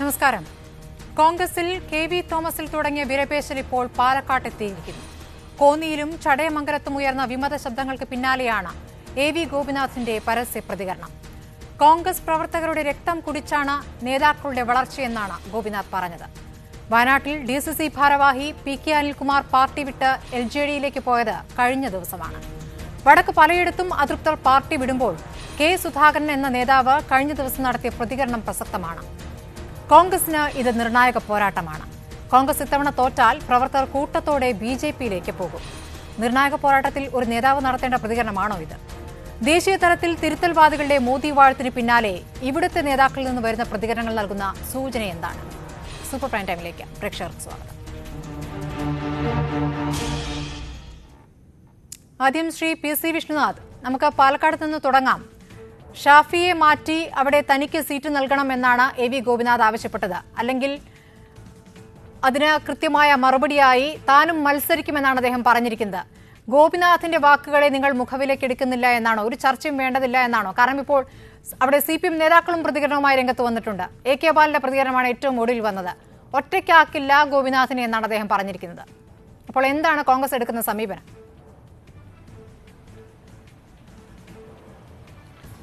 നമസ്കാരം കോൺഗ്രസിൽ K V തോമസിൽ തുടങ്ങിയ വിരപേശൽ ഇപ്പോൾ പാലക്കാട്ടെത്തിയിരിക്കുന്നു കോന്നിയിലും ചടയമംഗലത്തും ഉയർന്ന വിമത ശബ്ദങ്ങൾക്ക് പിന്നാലെയാണ് എ വി ഗോപിനാഥിന്റെ പരസ്യ പ്രതികരണം കോൺഗ്രസ് പ്രവർത്തകരുടെ രക്തം കുടിച്ചാണ് നേതാക്കളുടെ വളർച്ചയെന്നാണ് ഗോപിനാഥ് പറഞ്ഞത് വയനാട്ടിൽ ഡി സി സി ഭാരവാഹി പി കെ അനിൽകുമാർ പാർട്ടി വിട്ട് എൽ ജെ ഡിയിലേക്ക് പോയത് കഴിഞ്ഞ ദിവസമാണ് വടക്ക് പലയിടത്തും അതൃപ്തർ പാർട്ടി വിടുമ്പോൾ കെ സുധാകരൻ എന്ന നേതാവ് കഴിഞ്ഞ ദിവസം നടത്തിയ പ്രതികരണം പ്രസക്തമാണ് കോൺഗ്രസിന് ഇത് നിർണായക പോരാട്ടമാണ് കോൺഗ്രസ് ഇത്തവണ തോറ്റാൽ പ്രവർത്തകർ കൂട്ടത്തോടെ ബി ജെ പിയിലേക്ക് പോകും നിർണായക പോരാട്ടത്തിൽ ഒരു നേതാവ് നടത്തേണ്ട പ്രതികരണമാണോ ഇത് ദേശീയ തലത്തിൽ തിരുത്തൽവാദികളുടെ മോദി വാഴത്തിന് പിന്നാലെ ഇവിടുത്തെ നേതാക്കളിൽ നിന്ന് വരുന്ന പ്രതികരണങ്ങൾ നൽകുന്ന സൂചന എന്താണ് സൂപ്പർ പ്രൈം ടൈമിലേക്ക് പ്രേക്ഷകർക്ക് സ്വാഗതം ആദ്യം ശ്രീ പി സി വിഷ്ണുനാഥ് നമുക്ക് പാലക്കാട് നിന്ന് തുടങ്ങാം ഷാഫിയെ മാറ്റി അവിടെ തനിക്ക് സീറ്റ് എന്നാണ് എ വി ഗോപിനാഥ് ആവശ്യപ്പെട്ടത് അല്ലെങ്കിൽ അതിന് കൃത്യമായ മറുപടിയായി താനും മത്സരിക്കുമെന്നാണ് അദ്ദേഹം പറഞ്ഞിരിക്കുന്നത് ഗോപിനാഥിന്റെ വാക്കുകളെ നിങ്ങൾ മുഖവിലേക്ക് എടുക്കുന്നില്ല എന്നാണോ ഒരു ചർച്ചയും വേണ്ടതില്ല എന്നാണോ കാരണം ഇപ്പോൾ അവിടെ സി പി എം നേതാക്കളും പ്രതികരണവുമായി രംഗത്ത് വന്നിട്ടുണ്ട് എ കെ ബാലിന്റെ പ്രതികരണമാണ് ഏറ്റവും ഒടുവിൽ വന്നത് ഒറ്റയ്ക്കാക്കില്ല ഗോപിനാഥിനെ എന്നാണ് അദ്ദേഹം പറഞ്ഞിരിക്കുന്നത് അപ്പോൾ എന്താണ് കോൺഗ്രസ് എടുക്കുന്ന സമീപനം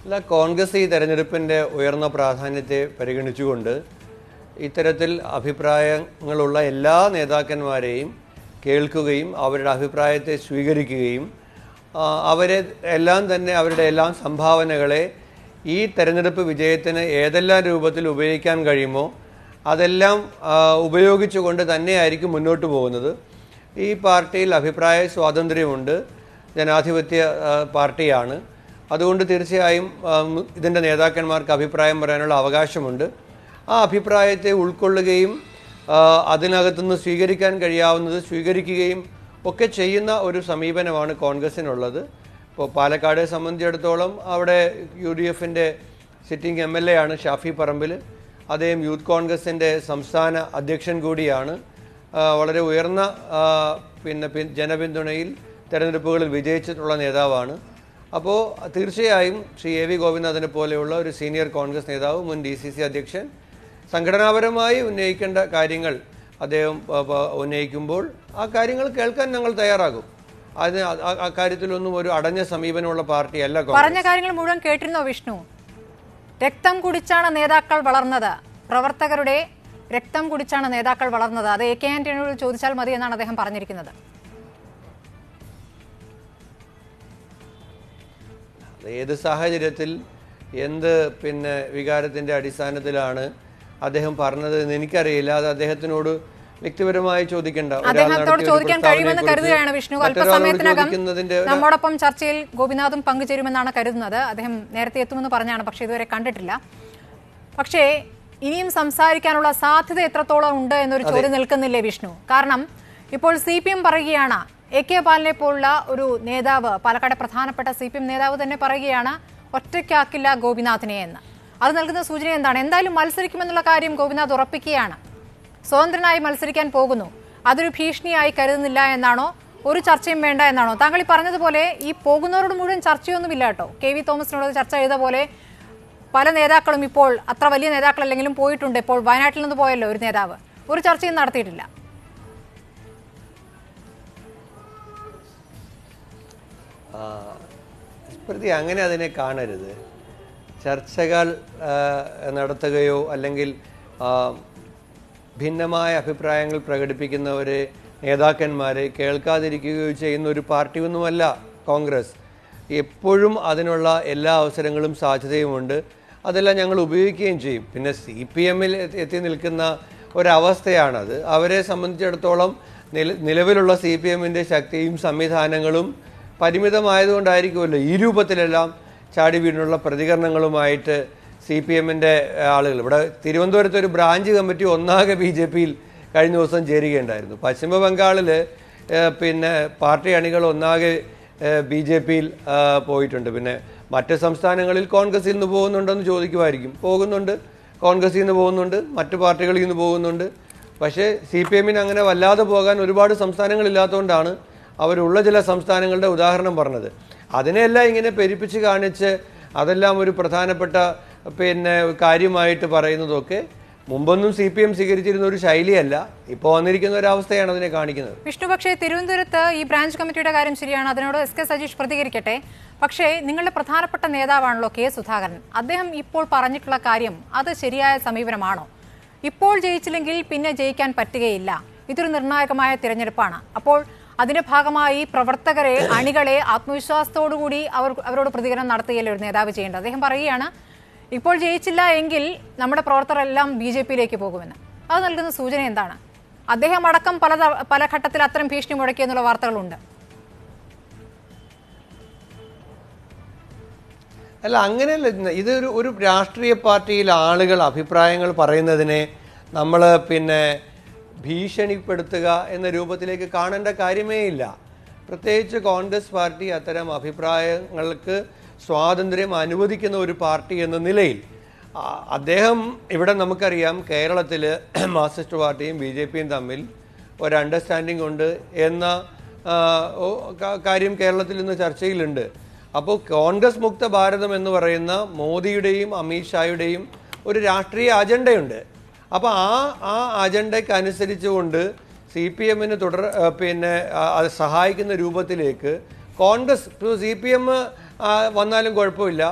അല്ല കോൺഗ്രസ് ഈ തെരഞ്ഞെടുപ്പിൻ്റെ ഉയർന്ന പ്രാധാന്യത്തെ പരിഗണിച്ചുകൊണ്ട് ഇത്തരത്തിൽ അഭിപ്രായങ്ങളുള്ള എല്ലാ നേതാക്കന്മാരെയും കേൾക്കുകയും അവരുടെ അഭിപ്രായത്തെ സ്വീകരിക്കുകയും അവരെ എല്ലാം തന്നെ അവരുടെ എല്ലാം സംഭാവനകളെ ഈ തെരഞ്ഞെടുപ്പ് വിജയത്തിന് ഏതെല്ലാം രൂപത്തിൽ ഉപയോഗിക്കാൻ കഴിയുമോ അതെല്ലാം ഉപയോഗിച്ചുകൊണ്ട് തന്നെയായിരിക്കും മുന്നോട്ട് പോകുന്നത് ഈ പാർട്ടിയിൽ അഭിപ്രായ സ്വാതന്ത്ര്യമുണ്ട് ജനാധിപത്യ പാർട്ടിയാണ് അതുകൊണ്ട് തീർച്ചയായും ഇതിൻ്റെ നേതാക്കന്മാർക്ക് അഭിപ്രായം പറയാനുള്ള അവകാശമുണ്ട് ആ അഭിപ്രായത്തെ ഉൾക്കൊള്ളുകയും അതിനകത്തുനിന്ന് സ്വീകരിക്കാൻ കഴിയാവുന്നത് സ്വീകരിക്കുകയും ഒക്കെ ചെയ്യുന്ന ഒരു സമീപനമാണ് കോൺഗ്രസിനുള്ളത് ഇപ്പോൾ പാലക്കാടെ സംബന്ധിച്ചിടത്തോളം അവിടെ യു ഡി എഫിൻ്റെ സിറ്റിംഗ് എം എൽ എ ആണ് ഷാഫി പറമ്പിൽ അദ്ദേഹം യൂത്ത് കോൺഗ്രസിൻ്റെ സംസ്ഥാന അധ്യക്ഷൻ കൂടിയാണ് വളരെ ഉയർന്ന പിന്നെ ജനപിന്തുണയിൽ തെരഞ്ഞെടുപ്പുകളിൽ വിജയിച്ചിട്ടുള്ള നേതാവാണ് അപ്പോൾ തീർച്ചയായും ശ്രീ എ വി ഗോപിനാഥനെ പോലെയുള്ള ഒരു സീനിയർ കോൺഗ്രസ് നേതാവ് മുൻ ഡി സി സി അധ്യക്ഷൻ സംഘടനാപരമായി ഉന്നയിക്കേണ്ട കാര്യങ്ങൾ അദ്ദേഹം ഉന്നയിക്കുമ്പോൾ ആ കാര്യങ്ങൾ കേൾക്കാൻ ഞങ്ങൾ തയ്യാറാകും അതിന് ആ കാര്യത്തിലൊന്നും ഒരു അടഞ്ഞ സമീപനമുള്ള പാർട്ടിയല്ല പറഞ്ഞ കാര്യങ്ങൾ മുഴുവൻ കേട്ടിരുന്നോ വിഷ്ണു രക്തം കുടിച്ചാണ് നേതാക്കൾ വളർന്നത് പ്രവർത്തകരുടെ രക്തം കുടിച്ചാണ് നേതാക്കൾ വളർന്നത് അത് എ കെ ആന്റണിയോട് ചോദിച്ചാൽ മതി എന്നാണ് അദ്ദേഹം പറഞ്ഞിരിക്കുന്നത് ഏത് സാഹചര്യത്തിൽ എന്ത് പിന്നെ വികാരത്തിന്റെ അടിസ്ഥാനത്തിലാണ് അദ്ദേഹം പറഞ്ഞത് എന്ന് എനിക്കറിയില്ല അത് അദ്ദേഹത്തിനോട് വ്യക്തിപരമായി ചോദിക്കേണ്ട അദ്ദേഹത്തോട് ചോദിക്കാൻ കഴിയുമെന്ന് കരുതുകയാണ് വിഷ്ണു അല്പസമയത്തിനകം നമ്മോടൊപ്പം ചർച്ചയിൽ ഗോപിനാഥും പങ്കുചേരുമെന്നാണ് കരുതുന്നത് അദ്ദേഹം നേരത്തെ എത്തുമെന്ന് പറഞ്ഞാണ് പക്ഷേ ഇതുവരെ കണ്ടിട്ടില്ല പക്ഷേ ഇനിയും സംസാരിക്കാനുള്ള സാധ്യത എത്രത്തോളം ഉണ്ട് എന്നൊരു ചോദ്യം നിൽക്കുന്നില്ലേ വിഷ്ണു കാരണം ഇപ്പോൾ സി പി എം പറയുകയാണ് എ കെ പാലിനെ പോലുള്ള ഒരു നേതാവ് പാലക്കാട് പ്രധാനപ്പെട്ട സി പി എം നേതാവ് തന്നെ പറയുകയാണ് ഒറ്റയ്ക്കാക്കില്ല ഗോപിനാഥിനെ എന്ന് അത് നൽകുന്ന സൂചന എന്താണ് എന്തായാലും മത്സരിക്കുമെന്നുള്ള കാര്യം ഗോപിനാഥ് ഉറപ്പിക്കുകയാണ് സ്വതന്ത്രനായി മത്സരിക്കാൻ പോകുന്നു അതൊരു ഭീഷണിയായി കരുതുന്നില്ല എന്നാണോ ഒരു ചർച്ചയും വേണ്ട എന്നാണോ താങ്കൾ ഈ പറഞ്ഞതുപോലെ ഈ പോകുന്നവരോട് മുഴുവൻ ഇല്ല കേട്ടോ കെ വി തോമസിനോട് ചർച്ച ചെയ്ത പോലെ പല നേതാക്കളും ഇപ്പോൾ അത്ര വലിയ നേതാക്കളല്ലെങ്കിലും പോയിട്ടുണ്ട് ഇപ്പോൾ വയനാട്ടിൽ നിന്ന് പോയല്ലോ ഒരു നേതാവ് ഒരു ചർച്ചയും നടത്തിയിട്ടില്ല പ്രതി അങ്ങനെ അതിനെ കാണരുത് ചർച്ചകൾ നടത്തുകയോ അല്ലെങ്കിൽ ഭിന്നമായ അഭിപ്രായങ്ങൾ പ്രകടിപ്പിക്കുന്നവരെ നേതാക്കന്മാരെ കേൾക്കാതിരിക്കുകയോ ചെയ്യുന്ന ഒരു ഒന്നുമല്ല കോൺഗ്രസ് എപ്പോഴും അതിനുള്ള എല്ലാ അവസരങ്ങളും സാധ്യതയുമുണ്ട് അതെല്ലാം ഞങ്ങൾ ഉപയോഗിക്കുകയും ചെയ്യും പിന്നെ സി പി എമ്മിൽ എത്തി നിൽക്കുന്ന ഒരവസ്ഥയാണത് അവരെ സംബന്ധിച്ചിടത്തോളം നില നിലവിലുള്ള സി പി എമ്മിൻ്റെ ശക്തിയും സംവിധാനങ്ങളും പരിമിതമായതുകൊണ്ടായിരിക്കുമല്ലോ ഈ രൂപത്തിലെല്ലാം ചാടി വീണുള്ള പ്രതികരണങ്ങളുമായിട്ട് സി പി എമ്മിൻ്റെ ആളുകൾ ഇവിടെ തിരുവനന്തപുരത്ത് ഒരു ബ്രാഞ്ച് കമ്മിറ്റി ഒന്നാകെ ബി ജെ പിയിൽ കഴിഞ്ഞ ദിവസം ചേരുകയുണ്ടായിരുന്നു പശ്ചിമ ബംഗാളിൽ പിന്നെ പാർട്ടി അണികൾ ഒന്നാകെ ബി ജെ പിയിൽ പോയിട്ടുണ്ട് പിന്നെ മറ്റ് സംസ്ഥാനങ്ങളിൽ കോൺഗ്രസിൽ നിന്ന് പോകുന്നുണ്ടെന്ന് ചോദിക്കുമായിരിക്കും പോകുന്നുണ്ട് കോൺഗ്രസിൽ നിന്ന് പോകുന്നുണ്ട് മറ്റ് പാർട്ടികളിൽ നിന്ന് പോകുന്നുണ്ട് പക്ഷേ സി പി എമ്മിന് അങ്ങനെ വല്ലാതെ പോകാൻ ഒരുപാട് സംസ്ഥാനങ്ങളില്ലാത്തതുകൊണ്ടാണ് അവരുള്ള ചില സംസ്ഥാനങ്ങളുടെ ഉദാഹരണം പറഞ്ഞത് അതിനെല്ലാം ഇങ്ങനെ പെരിപ്പിച്ച് കാണിച്ച് അതെല്ലാം ഒരു പ്രധാനപ്പെട്ട പിന്നെ കാര്യമായിട്ട് പറയുന്നതൊക്കെ മുമ്പൊന്നും സി പി എം സ്വീകരിച്ചിരുന്ന ഒരു ശൈലിയല്ല ഇപ്പൊ വന്നിരിക്കുന്ന ഒരു അവസ്ഥയാണ് അതിനെ കാണിക്കുന്നത് വിഷ്ണു പക്ഷേ തിരുവനന്തപുരത്ത് ഈ ബ്രാഞ്ച് കമ്മിറ്റിയുടെ കാര്യം ശരിയാണ് അതിനോട് എസ് കെ സജീഷ് പ്രതികരിക്കട്ടെ പക്ഷേ നിങ്ങളുടെ പ്രധാനപ്പെട്ട നേതാവാണല്ലോ കെ സുധാകരൻ അദ്ദേഹം ഇപ്പോൾ പറഞ്ഞിട്ടുള്ള കാര്യം അത് ശരിയായ സമീപനമാണോ ഇപ്പോൾ ജയിച്ചില്ലെങ്കിൽ പിന്നെ ജയിക്കാൻ പറ്റുകയില്ല ഇതൊരു നിർണായകമായ തിരഞ്ഞെടുപ്പാണ് അപ്പോൾ അതിന്റെ ഭാഗമായി പ്രവർത്തകരെ അണികളെ ആത്മവിശ്വാസത്തോടുകൂടി കൂടി അവർ അവരോട് പ്രതികരണം നടത്തുകയല്ലേ ഒരു നേതാവ് ചെയ്യേണ്ടത് അദ്ദേഹം പറയുകയാണ് ഇപ്പോൾ ജയിച്ചില്ല എങ്കിൽ നമ്മുടെ എല്ലാം ബി ജെ പിയിലേക്ക് പോകുമെന്ന് അത് നൽകുന്ന സൂചന എന്താണ് അദ്ദേഹം അടക്കം പല പല ഘട്ടത്തിൽ അത്തരം ഭീഷണി എന്നുള്ള വാർത്തകളുണ്ട് അല്ല അങ്ങനെയല്ല ഒരു ഒരു രാഷ്ട്രീയ പാർട്ടിയിൽ ആളുകൾ അഭിപ്രായങ്ങൾ പറയുന്നതിനെ നമ്മൾ പിന്നെ ഭീഷണിപ്പെടുത്തുക എന്ന രൂപത്തിലേക്ക് കാണേണ്ട കാര്യമേ ഇല്ല പ്രത്യേകിച്ച് കോൺഗ്രസ് പാർട്ടി അത്തരം അഭിപ്രായങ്ങൾക്ക് സ്വാതന്ത്ര്യം അനുവദിക്കുന്ന ഒരു പാർട്ടി എന്ന നിലയിൽ അദ്ദേഹം ഇവിടെ നമുക്കറിയാം കേരളത്തിൽ മാർക്സിസ്റ്റ് പാർട്ടിയും ബി ജെ പിയും തമ്മിൽ ഒരു അണ്ടർസ്റ്റാൻഡിംഗ് ഉണ്ട് എന്ന കാര്യം കേരളത്തിൽ ഇന്ന് ചർച്ചയിലുണ്ട് അപ്പോൾ കോൺഗ്രസ് മുക്ത ഭാരതം എന്ന് പറയുന്ന മോദിയുടെയും അമിത്ഷായുടെയും ഒരു രാഷ്ട്രീയ അജണ്ടയുണ്ട് അപ്പോൾ ആ ആ അജണ്ടയ്ക്ക് അനുസരിച്ചുകൊണ്ട് സി പി എമ്മിന് തുടർ പിന്നെ അത് സഹായിക്കുന്ന രൂപത്തിലേക്ക് കോൺഗ്രസ് സി പി എം വന്നാലും കുഴപ്പമില്ല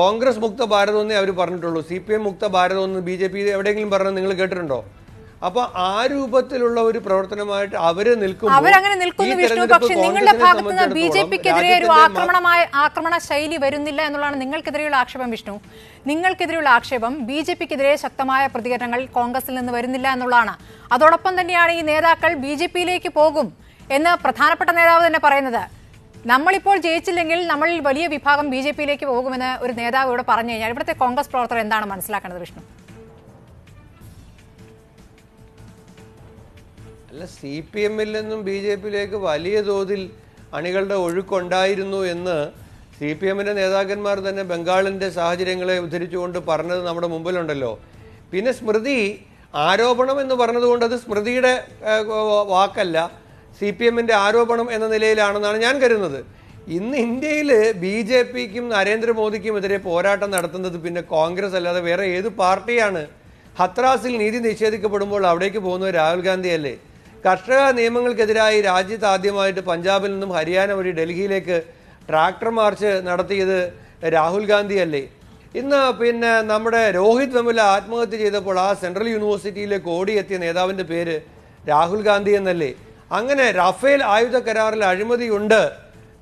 കോൺഗ്രസ് മുക്ത ഭാരതമെന്നേ അവർ പറഞ്ഞിട്ടുള്ളൂ സി പി എം മുക്ത ഭാരതമെന്ന് ബി ജെ പി എവിടെയെങ്കിലും പറഞ്ഞു നിങ്ങൾ കേട്ടിട്ടുണ്ടോ അപ്പോൾ ആ രൂപത്തിലുള്ള ഒരു പ്രവർത്തനമായിട്ട് അവര് നിൽക്കും അവരങ്ങനെ നിൽക്കുന്നു വിഷ്ണു പക്ഷേ നിങ്ങളുടെ ഭാഗത്ത് നിന്ന് ബി ജെ പിക്കെതിരെ ഒരു ആക്രമണമായ ആക്രമണ ശൈലി വരുന്നില്ല എന്നുള്ളതാണ് നിങ്ങൾക്കെതിരെയുള്ള ആക്ഷേപം വിഷ്ണു നിങ്ങൾക്കെതിരെയുള്ള ആക്ഷേപം ബി ജെ പിക്കെതിരെ ശക്തമായ പ്രതികരണങ്ങൾ കോൺഗ്രസിൽ നിന്ന് വരുന്നില്ല എന്നുള്ളതാണ് അതോടൊപ്പം തന്നെയാണ് ഈ നേതാക്കൾ ബി ജെ പിയിലേക്ക് പോകും എന്ന് പ്രധാനപ്പെട്ട നേതാവ് തന്നെ പറയുന്നത് നമ്മളിപ്പോൾ ജയിച്ചില്ലെങ്കിൽ നമ്മൾ വലിയ വിഭാഗം ബി ജെ പിയിലേക്ക് പോകുമെന്ന് ഒരു നേതാവ് ഇവിടെ പറഞ്ഞു കഴിഞ്ഞാൽ ഇവിടുത്തെ കോൺഗ്രസ് പ്രവർത്തകർ എന്താണ് മനസ്സിലാക്കുന്നത് വിഷ്ണു അല്ല സി പി എമ്മിൽ നിന്നും ബി ജെ പിയിലേക്ക് വലിയ തോതിൽ അണികളുടെ ഒഴുക്കുണ്ടായിരുന്നു എന്ന് സി പി എമ്മിൻ്റെ നേതാക്കന്മാർ തന്നെ ബംഗാളിൻ്റെ സാഹചര്യങ്ങളെ ഉദ്ധരിച്ചുകൊണ്ട് പറഞ്ഞത് നമ്മുടെ മുമ്പിലുണ്ടല്ലോ പിന്നെ സ്മൃതി ആരോപണം എന്ന് പറഞ്ഞതുകൊണ്ട് അത് സ്മൃതിയുടെ വാക്കല്ല സി പി എമ്മിൻ്റെ ആരോപണം എന്ന നിലയിലാണെന്നാണ് ഞാൻ കരുതുന്നത് ഇന്ന് ഇന്ത്യയിൽ ബി ജെ പിക്കും നരേന്ദ്രമോദിക്കും എതിരെ പോരാട്ടം നടത്തുന്നത് പിന്നെ കോൺഗ്രസ് അല്ലാതെ വേറെ ഏത് പാർട്ടിയാണ് ഹത്രാസിൽ നീതി നിഷേധിക്കപ്പെടുമ്പോൾ അവിടേക്ക് പോകുന്നത് രാഹുൽ ഗാന്ധിയല്ലേ കർഷക നിയമങ്ങൾക്കെതിരായി രാജ്യത്ത് ആദ്യമായിട്ട് പഞ്ചാബിൽ നിന്നും ഹരിയാന വഴി ഡൽഹിയിലേക്ക് ട്രാക്ടർ മാർച്ച് നടത്തിയത് രാഹുൽ ഗാന്ധിയല്ലേ ഇന്ന് പിന്നെ നമ്മുടെ രോഹിത് വെമുല ആത്മഹത്യ ചെയ്തപ്പോൾ ആ സെൻട്രൽ യൂണിവേഴ്സിറ്റിയിലേക്ക് ഓടിയെത്തിയ നേതാവിൻ്റെ പേര് രാഹുൽ ഗാന്ധി എന്നല്ലേ അങ്ങനെ റഫേൽ ആയുധ കരാറിൽ അഴിമതിയുണ്ട്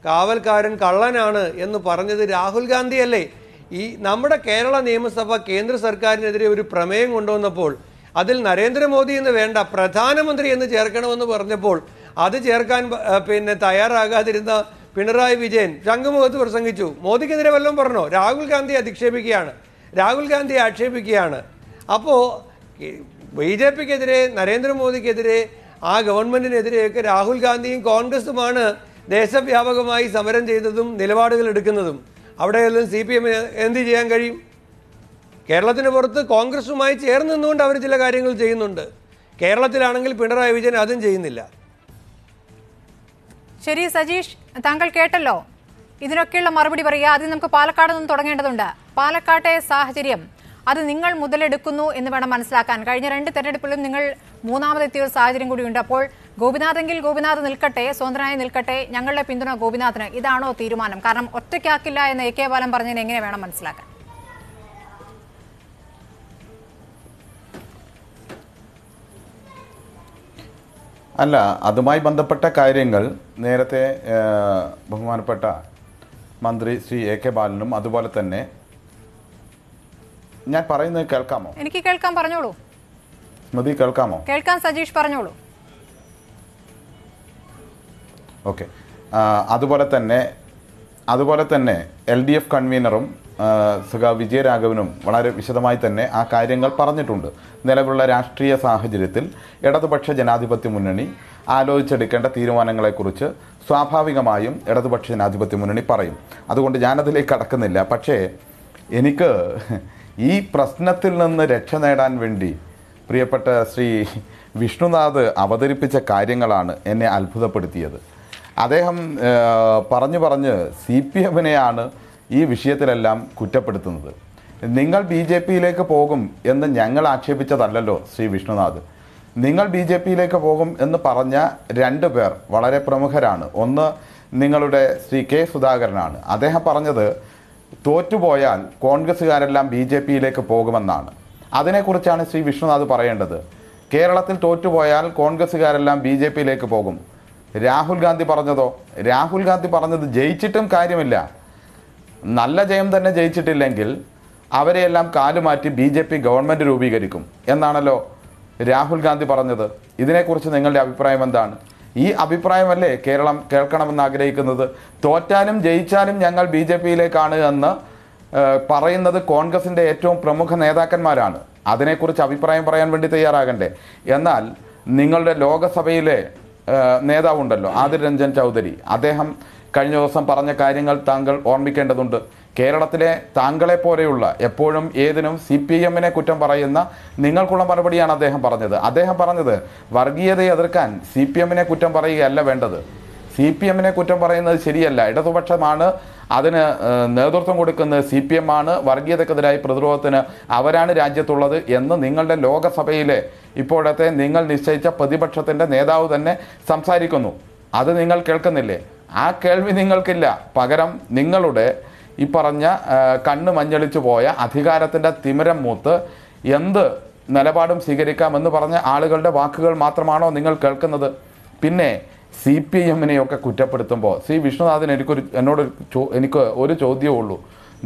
കാവൽക്കാരൻ കള്ളനാണ് എന്ന് പറഞ്ഞത് രാഹുൽ ഗാന്ധി അല്ലേ ഈ നമ്മുടെ കേരള നിയമസഭ കേന്ദ്ര സർക്കാരിനെതിരെ ഒരു പ്രമേയം കൊണ്ടുവന്നപ്പോൾ അതിൽ നരേന്ദ്രമോദി എന്ന് വേണ്ട പ്രധാനമന്ത്രി എന്ന് ചേർക്കണമെന്ന് പറഞ്ഞപ്പോൾ അത് ചേർക്കാൻ പിന്നെ തയ്യാറാകാതിരുന്ന പിണറായി വിജയൻ ശംഖുമുഖത്ത് പ്രസംഗിച്ചു മോദിക്കെതിരെ വല്ലതും പറഞ്ഞോ രാഹുൽ ഗാന്ധി അധിക്ഷേപിക്കുകയാണ് രാഹുൽ ഗാന്ധി ആക്ഷേപിക്കുകയാണ് അപ്പോൾ ബി ജെ പിക്കെതിരെ നരേന്ദ്രമോദിക്കെതിരെ ആ ഗവൺമെന്റിനെതിരെയൊക്കെ രാഹുൽ ഗാന്ധിയും കോൺഗ്രസുമാണ് ദേശവ്യാപകമായി സമരം ചെയ്തതും നിലപാടുകൾ എടുക്കുന്നതും അവിടെയെല്ലാം സി പി എം എന്ത് ചെയ്യാൻ കഴിയും കേരളത്തിന് പുറത്ത് കോൺഗ്രസുമായി ചേർന്ന് നിന്നുകൊണ്ട് അവർ ചില കാര്യങ്ങൾ ചെയ്യുന്നുണ്ട് കേരളത്തിലാണെങ്കിൽ പിണറായി വിജയൻ അതും ചെയ്യുന്നില്ല ശരി സജീഷ് താങ്കൾ കേട്ടല്ലോ ഇതിനൊക്കെയുള്ള മറുപടി പറയുക ആദ്യം നമുക്ക് പാലക്കാട് നിന്ന് തുടങ്ങേണ്ടതുണ്ട് പാലക്കാട്ടെ സാഹചര്യം അത് നിങ്ങൾ മുതലെടുക്കുന്നു എന്ന് വേണം മനസ്സിലാക്കാൻ കഴിഞ്ഞ രണ്ട് തെരഞ്ഞെടുപ്പിലും നിങ്ങൾ മൂന്നാമതെത്തിയ ഒരു സാഹചര്യം കൂടിയുണ്ട് അപ്പോൾ ഗോപിനാഥെങ്കിൽ ഗോപിനാഥ് നിൽക്കട്ടെ സ്വതന്ത്രനായി നിൽക്കട്ടെ ഞങ്ങളുടെ പിന്തുണ ഗോപിനാഥിന് ഇതാണോ തീരുമാനം കാരണം ഒറ്റയ്ക്കാക്കില്ല എന്ന് എ കെ ബാലൻ പറഞ്ഞതിന് എങ്ങനെ വേണം മനസ്സിലാക്കാൻ അല്ല അതുമായി ബന്ധപ്പെട്ട കാര്യങ്ങൾ നേരത്തെ ബഹുമാനപ്പെട്ട മന്ത്രി ശ്രീ എ കെ ബാലനും അതുപോലെ തന്നെ ഞാൻ പറയുന്നത് കേൾക്കാമോ എനിക്ക് കേൾക്കാൻ പറഞ്ഞോളൂ മതി കേൾക്കാമോ കേൾക്കാൻ സജീഷ് പറഞ്ഞോളൂ ഓക്കെ അതുപോലെ തന്നെ അതുപോലെ തന്നെ എൽ ഡി എഫ് കൺവീനറും സുഖ വിജയരാഘവനും വളരെ വിശദമായി തന്നെ ആ കാര്യങ്ങൾ പറഞ്ഞിട്ടുണ്ട് നിലവിലുള്ള രാഷ്ട്രീയ സാഹചര്യത്തിൽ ഇടതുപക്ഷ ജനാധിപത്യ മുന്നണി ആലോചിച്ചെടുക്കേണ്ട തീരുമാനങ്ങളെക്കുറിച്ച് സ്വാഭാവികമായും ഇടതുപക്ഷ ജനാധിപത്യ മുന്നണി പറയും അതുകൊണ്ട് ഞാനതിലേക്ക് കടക്കുന്നില്ല പക്ഷേ എനിക്ക് ഈ പ്രശ്നത്തിൽ നിന്ന് രക്ഷ നേടാൻ വേണ്ടി പ്രിയപ്പെട്ട ശ്രീ വിഷ്ണുനാഥ് അവതരിപ്പിച്ച കാര്യങ്ങളാണ് എന്നെ അത്ഭുതപ്പെടുത്തിയത് അദ്ദേഹം പറഞ്ഞു പറഞ്ഞ് സി പി എമ്മിനെയാണ് ഈ വിഷയത്തിലെല്ലാം കുറ്റപ്പെടുത്തുന്നത് നിങ്ങൾ ബി ജെ പിയിലേക്ക് പോകും എന്ന് ഞങ്ങൾ ആക്ഷേപിച്ചതല്ലല്ലോ ശ്രീ വിഷ്ണുനാഥ് നിങ്ങൾ ബി ജെ പിയിലേക്ക് പോകും എന്ന് പറഞ്ഞ രണ്ട് പേർ വളരെ പ്രമുഖരാണ് ഒന്ന് നിങ്ങളുടെ ശ്രീ കെ സുധാകരനാണ് അദ്ദേഹം പറഞ്ഞത് തോറ്റുപോയാൽ കോൺഗ്രസ്സുകാരെല്ലാം ബി ജെ പിയിലേക്ക് പോകുമെന്നാണ് അതിനെക്കുറിച്ചാണ് ശ്രീ വിഷ്ണുനാഥ് പറയേണ്ടത് കേരളത്തിൽ തോറ്റുപോയാൽ കോൺഗ്രസ്സുകാരെല്ലാം ബി ജെ പിയിലേക്ക് പോകും രാഹുൽ ഗാന്ധി പറഞ്ഞതോ രാഹുൽ ഗാന്ധി പറഞ്ഞത് ജയിച്ചിട്ടും കാര്യമില്ല നല്ല ജയം തന്നെ ജയിച്ചിട്ടില്ലെങ്കിൽ അവരെയെല്ലാം കാലുമാറ്റി ബി ജെ പി ഗവൺമെൻറ് രൂപീകരിക്കും എന്നാണല്ലോ രാഹുൽ ഗാന്ധി പറഞ്ഞത് ഇതിനെക്കുറിച്ച് നിങ്ങളുടെ അഭിപ്രായം എന്താണ് ഈ അഭിപ്രായമല്ലേ കേരളം കേൾക്കണമെന്ന് ആഗ്രഹിക്കുന്നത് തോറ്റാലും ജയിച്ചാലും ഞങ്ങൾ ബി ജെ പിയിലേക്കാണ് എന്ന് പറയുന്നത് കോൺഗ്രസിൻ്റെ ഏറ്റവും പ്രമുഖ നേതാക്കന്മാരാണ് അതിനെക്കുറിച്ച് അഭിപ്രായം പറയാൻ വേണ്ടി തയ്യാറാകണ്ടേ എന്നാൽ നിങ്ങളുടെ ലോകസഭയിലെ നേതാവുണ്ടല്ലോ ആദിർ രഞ്ജൻ ചൗധരി അദ്ദേഹം കഴിഞ്ഞ ദിവസം പറഞ്ഞ കാര്യങ്ങൾ താങ്കൾ ഓർമ്മിക്കേണ്ടതുണ്ട് കേരളത്തിലെ താങ്കളെ പോലെയുള്ള എപ്പോഴും ഏതിനും സി പി എമ്മിനെ കുറ്റം പറയുന്ന നിങ്ങൾക്കുള്ള മറുപടിയാണ് അദ്ദേഹം പറഞ്ഞത് അദ്ദേഹം പറഞ്ഞത് വർഗീയതയെ എതിർക്കാൻ സി പി എമ്മിനെ കുറ്റം പറയുകയല്ല വേണ്ടത് സി പി എമ്മിനെ കുറ്റം പറയുന്നത് ശരിയല്ല ഇടതുപക്ഷമാണ് അതിന് നേതൃത്വം കൊടുക്കുന്നത് സി പി എം ആണ് വർഗീയതക്കെതിരായി പ്രതിരോധത്തിന് അവരാണ് രാജ്യത്തുള്ളത് എന്ന് നിങ്ങളുടെ ലോകസഭയിലെ ഇപ്പോഴത്തെ നിങ്ങൾ നിശ്ചയിച്ച പ്രതിപക്ഷത്തിൻ്റെ നേതാവ് തന്നെ സംസാരിക്കുന്നു അത് നിങ്ങൾ കേൾക്കുന്നില്ലേ ആ കേൾവി നിങ്ങൾക്കില്ല പകരം നിങ്ങളുടെ ഈ പറഞ്ഞ കണ്ണ് മഞ്ഞളിച്ചു പോയ അധികാരത്തിൻ്റെ തിമിരം മൂത്ത് എന്ത് നിലപാടും സ്വീകരിക്കാമെന്ന് പറഞ്ഞ ആളുകളുടെ വാക്കുകൾ മാത്രമാണോ നിങ്ങൾ കേൾക്കുന്നത് പിന്നെ സി പി എമ്മിനെയൊക്കെ കുറ്റപ്പെടുത്തുമ്പോൾ സി വിഷ്ണുനാഥൻ എനിക്കൊരു എന്നോട് എനിക്ക് ഒരു ചോദ്യമേ ഉള്ളൂ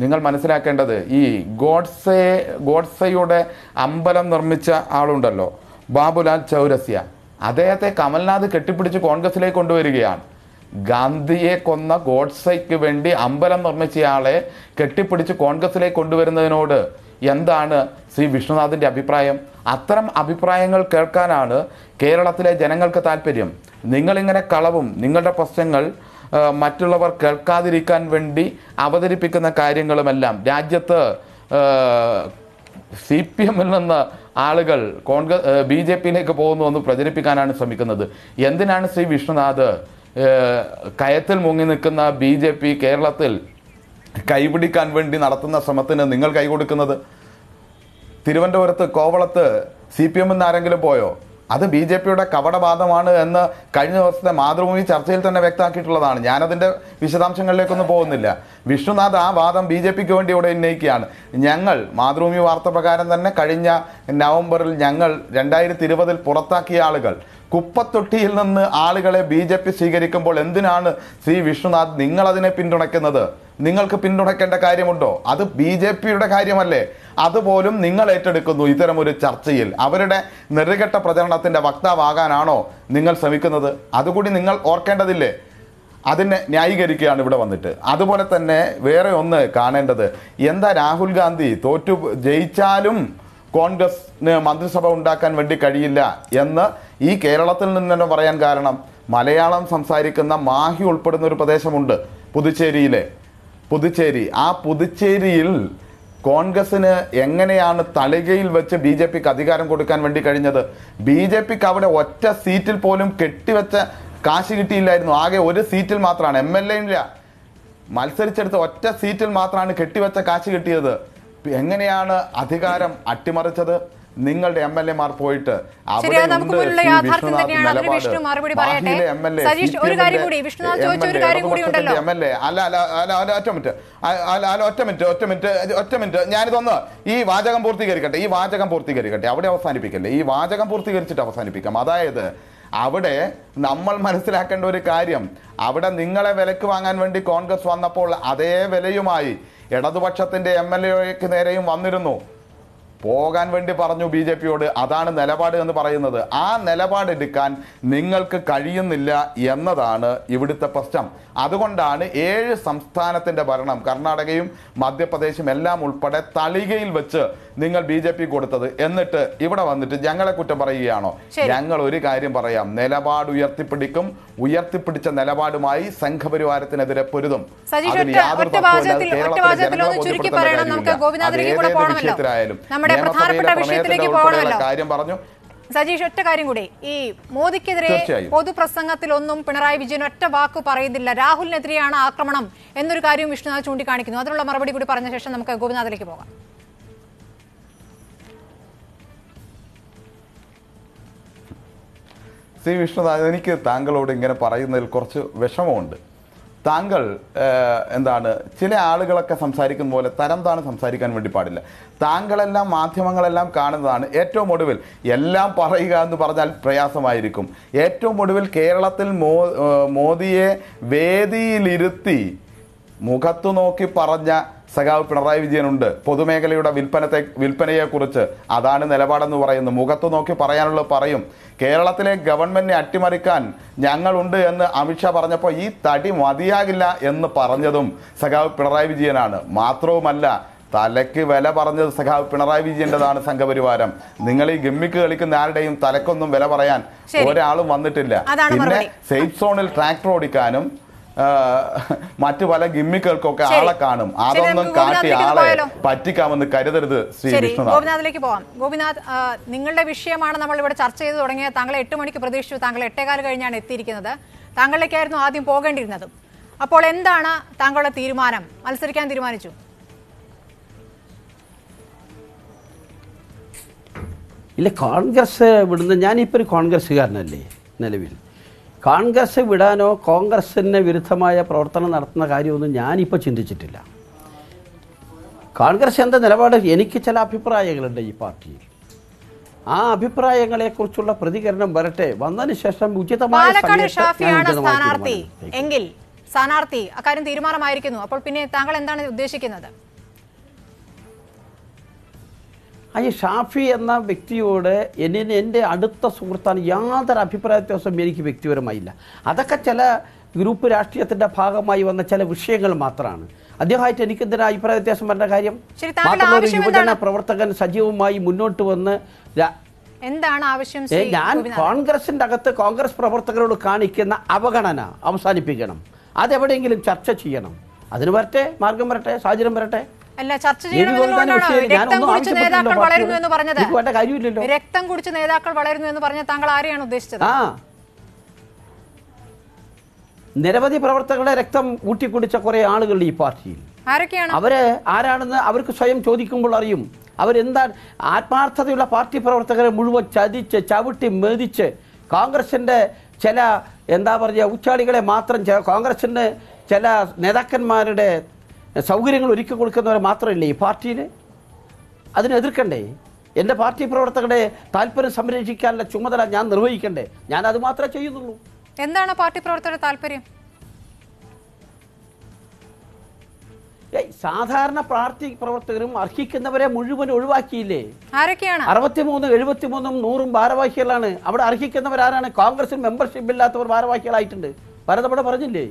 നിങ്ങൾ മനസ്സിലാക്കേണ്ടത് ഈ ഗോഡ്സെ ഗോഡ്സയുടെ അമ്പലം നിർമ്മിച്ച ആളുണ്ടല്ലോ ബാബുലാൽ ചൗരസ്യ അദ്ദേഹത്തെ കമൽനാഥ് കെട്ടിപ്പിടിച്ച് കോൺഗ്രസിലേക്ക് കൊണ്ടുവരികയാണ് ഗാന്ധിയെ കൊന്ന ഗോഡ്സയ്ക്ക് വേണ്ടി അമ്പലം നിർമ്മിച്ചയാളെ കെട്ടിപ്പിടിച്ച് കോൺഗ്രസിലേക്ക് കൊണ്ടുവരുന്നതിനോട് എന്താണ് ശ്രീ വിഷ്ണുനാഥിൻ്റെ അഭിപ്രായം അത്തരം അഭിപ്രായങ്ങൾ കേൾക്കാനാണ് കേരളത്തിലെ ജനങ്ങൾക്ക് താല്പര്യം നിങ്ങളിങ്ങനെ കളവും നിങ്ങളുടെ പ്രശ്നങ്ങൾ മറ്റുള്ളവർ കേൾക്കാതിരിക്കാൻ വേണ്ടി അവതരിപ്പിക്കുന്ന കാര്യങ്ങളുമെല്ലാം രാജ്യത്ത് സി പി എമ്മിൽ നിന്ന് ആളുകൾ കോൺഗ്രസ് ബി ജെ പിയിലേക്ക് പോകുന്നു എന്ന് പ്രചരിപ്പിക്കാനാണ് ശ്രമിക്കുന്നത് എന്തിനാണ് ശ്രീ വിഷ്ണുനാഥ് കയത്തിൽ മുങ്ങി നിൽക്കുന്ന ബി ജെ പി കേരളത്തിൽ കൈപിടിക്കാൻ വേണ്ടി നടത്തുന്ന ശ്രമത്തിന് നിങ്ങൾ കൈകൊടുക്കുന്നത് തിരുവനന്തപുരത്ത് കോവളത്ത് സി പി എമ്മിൽ നിന്ന് ആരെങ്കിലും പോയോ അത് ബി ജെ പിയുടെ കപടബാധമാണ് എന്ന് കഴിഞ്ഞ ദിവസത്തെ മാതൃഭൂമി ചർച്ചയിൽ തന്നെ വ്യക്തമാക്കിയിട്ടുള്ളതാണ് ഞാനതിൻ്റെ വിശദാംശങ്ങളിലേക്കൊന്നും പോകുന്നില്ല വിഷ്ണുനാഥ് ആ വാദം ബി ജെ പിക്ക് വേണ്ടി ഇവിടെ ഉന്നയിക്കുകയാണ് ഞങ്ങൾ മാതൃഭൂമി വാർത്ത പ്രകാരം തന്നെ കഴിഞ്ഞ നവംബറിൽ ഞങ്ങൾ രണ്ടായിരത്തി ഇരുപതിൽ പുറത്താക്കിയ ആളുകൾ കുപ്പത്തൊട്ടിയിൽ നിന്ന് ആളുകളെ ബി ജെ പി സ്വീകരിക്കുമ്പോൾ എന്തിനാണ് ശ്രീ വിഷ്ണുനാഥ് നിങ്ങളതിനെ പിന്തുണയ്ക്കുന്നത് നിങ്ങൾക്ക് പിന്തുണയ്ക്കേണ്ട കാര്യമുണ്ടോ അത് ബി ജെ പിയുടെ കാര്യമല്ലേ അതുപോലും നിങ്ങൾ ഏറ്റെടുക്കുന്നു ഇത്തരമൊരു ചർച്ചയിൽ അവരുടെ നെറുകെട്ട പ്രചരണത്തിൻ്റെ വക്താവാകാനാണോ നിങ്ങൾ ശ്രമിക്കുന്നത് അതുകൂടി നിങ്ങൾ ഓർക്കേണ്ടതില്ലേ അതിനെ ന്യായീകരിക്കുകയാണ് ഇവിടെ വന്നിട്ട് അതുപോലെ തന്നെ വേറെ ഒന്ന് കാണേണ്ടത് എന്താ രാഹുൽ ഗാന്ധി തോറ്റു ജയിച്ചാലും കോൺഗ്രസിന് മന്ത്രിസഭ ഉണ്ടാക്കാൻ വേണ്ടി കഴിയില്ല എന്ന് ഈ കേരളത്തിൽ നിന്ന് തന്നെ പറയാൻ കാരണം മലയാളം സംസാരിക്കുന്ന മാഹി ഉൾപ്പെടുന്ന ഒരു പ്രദേശമുണ്ട് പുതുച്ചേരിയിലെ പുതുച്ചേരി ആ പുതുച്ചേരിയിൽ കോൺഗ്രസ്സിന് എങ്ങനെയാണ് തളികയിൽ വെച്ച് ബി ജെ പിക്ക് അധികാരം കൊടുക്കാൻ വേണ്ടി കഴിഞ്ഞത് ബി ജെ പിക്ക് അവിടെ ഒറ്റ സീറ്റിൽ പോലും കെട്ടിവെച്ച കാശ് കിട്ടിയില്ലായിരുന്നു ആകെ ഒരു സീറ്റിൽ മാത്രമാണ് എം എൽ എ ഇല്ല മത്സരിച്ചെടുത്ത ഒറ്റ സീറ്റിൽ മാത്രമാണ് കെട്ടിവെച്ച കാശ് കിട്ടിയത് എങ്ങനെയാണ് അധികാരം അട്ടിമറിച്ചത് നിങ്ങളുടെ എം എൽ എ മാർ പോയിട്ട് ഞാനിതൊന്ന് ഈ വാചകം പൂർത്തീകരിക്കട്ടെ ഈ വാചകം പൂർത്തീകരിക്കട്ടെ അവിടെ അവസാനിപ്പിക്കല്ലേ ഈ വാചകം പൂർത്തീകരിച്ചിട്ട് അവസാനിപ്പിക്കാം അതായത് അവിടെ നമ്മൾ മനസ്സിലാക്കേണ്ട ഒരു കാര്യം അവിടെ നിങ്ങളെ വിലക്ക് വാങ്ങാൻ വേണ്ടി കോൺഗ്രസ് വന്നപ്പോൾ അതേ വിലയുമായി ഇടതുപക്ഷത്തിന്റെ എം എൽ എക്ക് നേരെയും വന്നിരുന്നു പോകാൻ വേണ്ടി പറഞ്ഞു ബി ജെ പിയോട് അതാണ് നിലപാട് എന്ന് പറയുന്നത് ആ നിലപാടെടുക്കാൻ നിങ്ങൾക്ക് കഴിയുന്നില്ല എന്നതാണ് ഇവിടുത്തെ പ്രശ്നം അതുകൊണ്ടാണ് ഏഴ് സംസ്ഥാനത്തിൻ്റെ ഭരണം കർണാടകയും മധ്യപ്രദേശും എല്ലാം ഉൾപ്പെടെ തളികയിൽ വെച്ച് നിങ്ങൾ ബി ജെ പി കൊടുത്തത് എന്നിട്ട് ഇവിടെ വന്നിട്ട് ഞങ്ങളെ കുറ്റം പറയുകയാണോ ഞങ്ങൾ ഒരു കാര്യം പറയാം നിലപാട് ഉയർത്തിപ്പിടിക്കും ഉയർത്തിപ്പിടിച്ച നിലപാടുമായി സംഘപരിവാരത്തിനെതിരെ പൊരുതും അതിന് യാതൊരു തത്വമില്ല വിഷയത്തിലായാലും പ്രധാനപ്പെട്ട വിഷയത്തിലേക്ക് പോകണമല്ലോ കാര്യം പറഞ്ഞു സജീഷ് ഒറ്റ കാര്യം കൂടി ഈ മോദിക്കെതിരെ പൊതുപ്രസംഗത്തിൽ ഒന്നും പിണറായി വിജയൻ ഒറ്റ വാക്ക് പറയുന്നില്ല രാഹുലിനെതിരെയാണ് ആക്രമണം എന്നൊരു കാര്യവും വിഷ്ണുനാഥ് ചൂണ്ടിക്കാണിക്കുന്നു അതിനുള്ള മറുപടി കൂടി പറഞ്ഞ ശേഷം നമുക്ക് ഗോപിനാഥിലേക്ക് പോകാം സി വിഷ്ണുനാഥ് എനിക്ക് താങ്കളോട് ഇങ്ങനെ പറയുന്നതിൽ കുറച്ച് വിഷമമുണ്ട് താങ്കൾ എന്താണ് ചില ആളുകളൊക്കെ സംസാരിക്കുന്ന പോലെ തരം താണ് സംസാരിക്കാൻ വേണ്ടി പാടില്ല താങ്കളെല്ലാം മാധ്യമങ്ങളെല്ലാം കാണുന്നതാണ് ഏറ്റവും ഒടുവിൽ എല്ലാം പറയുക എന്ന് പറഞ്ഞാൽ പ്രയാസമായിരിക്കും ഏറ്റവും ഒടുവിൽ കേരളത്തിൽ മോ മോദിയെ വേദിയിലിരുത്തി മുഖത്തു നോക്കി പറഞ്ഞ സഖാവ് പിണറായി വിജയനുണ്ട് പൊതുമേഖലയുടെ വിൽപ്പനത്തെ വിൽപ്പനയെക്കുറിച്ച് അതാണ് നിലപാടെന്ന് പറയുന്നു മുഖത്ത് നോക്കി പറയാനുള്ള പറയും കേരളത്തിലെ ഗവൺമെന്റിനെ അട്ടിമറിക്കാൻ ഞങ്ങളുണ്ട് എന്ന് അമിത്ഷാ പറഞ്ഞപ്പോൾ ഈ തടി മതിയാകില്ല എന്ന് പറഞ്ഞതും സഖാവ് പിണറായി വിജയനാണ് മാത്രവുമല്ല തലയ്ക്ക് വില പറഞ്ഞത് സഖാവ് പിണറായി വിജയൻ്റെതാണ് സംഘപരിവാരം നിങ്ങൾ ഈ ഗമ്മിക്ക് കളിക്കുന്ന ആരുടെയും തലക്കൊന്നും വില പറയാൻ ഒരാളും വന്നിട്ടില്ല പിന്നെ സേഫ് സോണിൽ ട്രാക്ടർ ഓടിക്കാനും മറ്റു പല ഗിമ്മിക്കൾക്കൊക്കെ ആളെ കാണും അതൊന്നും കാട്ടി ആളെ പറ്റിക്കാമെന്ന് കരുതരുത് ശ്രീ വിഷ്ണുനാഥ് ഗോപിനാഥിലേക്ക് പോവാം ഗോപിനാഥ് നിങ്ങളുടെ വിഷയമാണ് നമ്മൾ ഇവിടെ ചർച്ച ചെയ്ത് തുടങ്ങിയത് താങ്കൾ എട്ട് മണിക്ക് പ്രതീക്ഷിച്ചു താങ്കൾ എട്ടേകാൽ കഴിഞ്ഞാണ് എത്തിയിരിക്കുന്നത് താങ്കളിലേക്കായിരുന്നു ആദ്യം പോകേണ്ടിയിരുന്നത് അപ്പോൾ എന്താണ് താങ്കളുടെ തീരുമാനം മത്സരിക്കാൻ തീരുമാനിച്ചു ഇല്ല കോൺഗ്രസ് ഇവിടുന്ന് ഞാനിപ്പോൾ ഒരു കോൺഗ്രസ്സുകാരനല്ലേ നിലവിൽ കോൺഗ്രസ് വിടാനോ കോൺഗ്രസ്സിന് വിരുദ്ധമായ പ്രവർത്തനം നടത്തുന്ന കാര്യമൊന്നും ഞാനിപ്പോൾ ചിന്തിച്ചിട്ടില്ല കോൺഗ്രസ് എന്ത നിലപാട് എനിക്ക് ചില അഭിപ്രായങ്ങളുണ്ട് ഈ പാർട്ടിയിൽ ആ അഭിപ്രായങ്ങളെക്കുറിച്ചുള്ള പ്രതികരണം വരട്ടെ വന്നതിന് ശേഷം ഉചിതമായ സ്ഥാനാർത്ഥി എങ്കിൽ സ്ഥാനാർത്ഥി അക്കാര്യം തീരുമാനമായിരിക്കുന്നു അപ്പോൾ പിന്നെ താങ്കൾ എന്താണ് ഉദ്ദേശിക്കുന്നത് ഈ ഷാഫി എന്ന വ്യക്തിയോട് എന്നെ എൻ്റെ അടുത്ത സുഹൃത്താണ് യാതൊരു അഭിപ്രായ വ്യത്യാസവും എനിക്ക് വ്യക്തിപരമായില്ല അതൊക്കെ ചില ഗ്രൂപ്പ് രാഷ്ട്രീയത്തിന്റെ ഭാഗമായി വന്ന ചില വിഷയങ്ങൾ മാത്രമാണ് അദ്ദേഹമായിട്ട് എനിക്കെന്തിനാ അഭിപ്രായ വ്യത്യാസം പറഞ്ഞ കാര്യം മാത്രമല്ല യുവജന പ്രവർത്തകൻ സജീവമായി മുന്നോട്ട് വന്ന് എന്താണ് ആവശ്യം ഞാൻ കോൺഗ്രസിന്റെ അകത്ത് കോൺഗ്രസ് പ്രവർത്തകരോട് കാണിക്കുന്ന അവഗണന അവസാനിപ്പിക്കണം അതെവിടെയെങ്കിലും ചർച്ച ചെയ്യണം അതിന് വരട്ടെ മാർഗം വരട്ടെ സാഹചര്യം വരട്ടെ അല്ല ചർച്ച രക്തം കുടിച്ച് നേതാക്കൾ വളരുന്നു എന്ന് പറഞ്ഞത് രക്തം കുടിച്ച് നേതാക്കൾ വളരുന്നു എന്ന് പറഞ്ഞ താങ്കൾ ആരെയാണ് ഉദ്ദേശിച്ചത് നിരവധി പ്രവർത്തകരുടെ രക്തം ഊട്ടിക്കുടിച്ച കുറെ ആളുകൾ ഈ പാർട്ടിയിൽ ആരൊക്കെയാണ് അവര് ആരാണെന്ന് അവർക്ക് സ്വയം ചോദിക്കുമ്പോൾ അറിയും അവരെന്താ ആത്മാർത്ഥതയുള്ള പാർട്ടി പ്രവർത്തകരെ മുഴുവൻ ചതിച്ച് ചവിട്ടി മെതിച്ച് കോൺഗ്രസിന്റെ ചില എന്താ പറയുക ഉച്ചാളികളെ മാത്രം കോൺഗ്രസിന്റെ ചില നേതാക്കന്മാരുടെ സൗകര്യങ്ങൾ ഒരുക്കി കൊടുക്കുന്നവരെ മാത്രമല്ലേ ഈ പാർട്ടിയിൽ അതിനെ എതിർക്കണ്ടേ എൻ്റെ പാർട്ടി പ്രവർത്തകരുടെ താല്പര്യം സംരക്ഷിക്കാനുള്ള ചുമതല ഞാൻ നിർവഹിക്കണ്ടേ ഞാൻ അത് മാത്രമേ ചെയ്യുന്നുള്ളൂ എന്താണ് പാർട്ടി പ്രവർത്തകരുടെ താല്പര്യം സാധാരണ പാർട്ടി പ്രവർത്തകരും അർഹിക്കുന്നവരെ മുഴുവൻ ഒഴിവാക്കിയില്ലേ ആരൊക്കെയാണ് അറുപത്തിമൂന്നും എഴുപത്തിമൂന്നും നൂറും ഭാരവാഹികളാണ് അവിടെ അർഹിക്കുന്നവരാരാണ് കോൺഗ്രസിൽ മെമ്പർഷിപ്പ് ഇല്ലാത്തവർ ഭാരവാഹികളായിട്ടുണ്ട് ഭരതപട പറഞ്ഞില്ലേ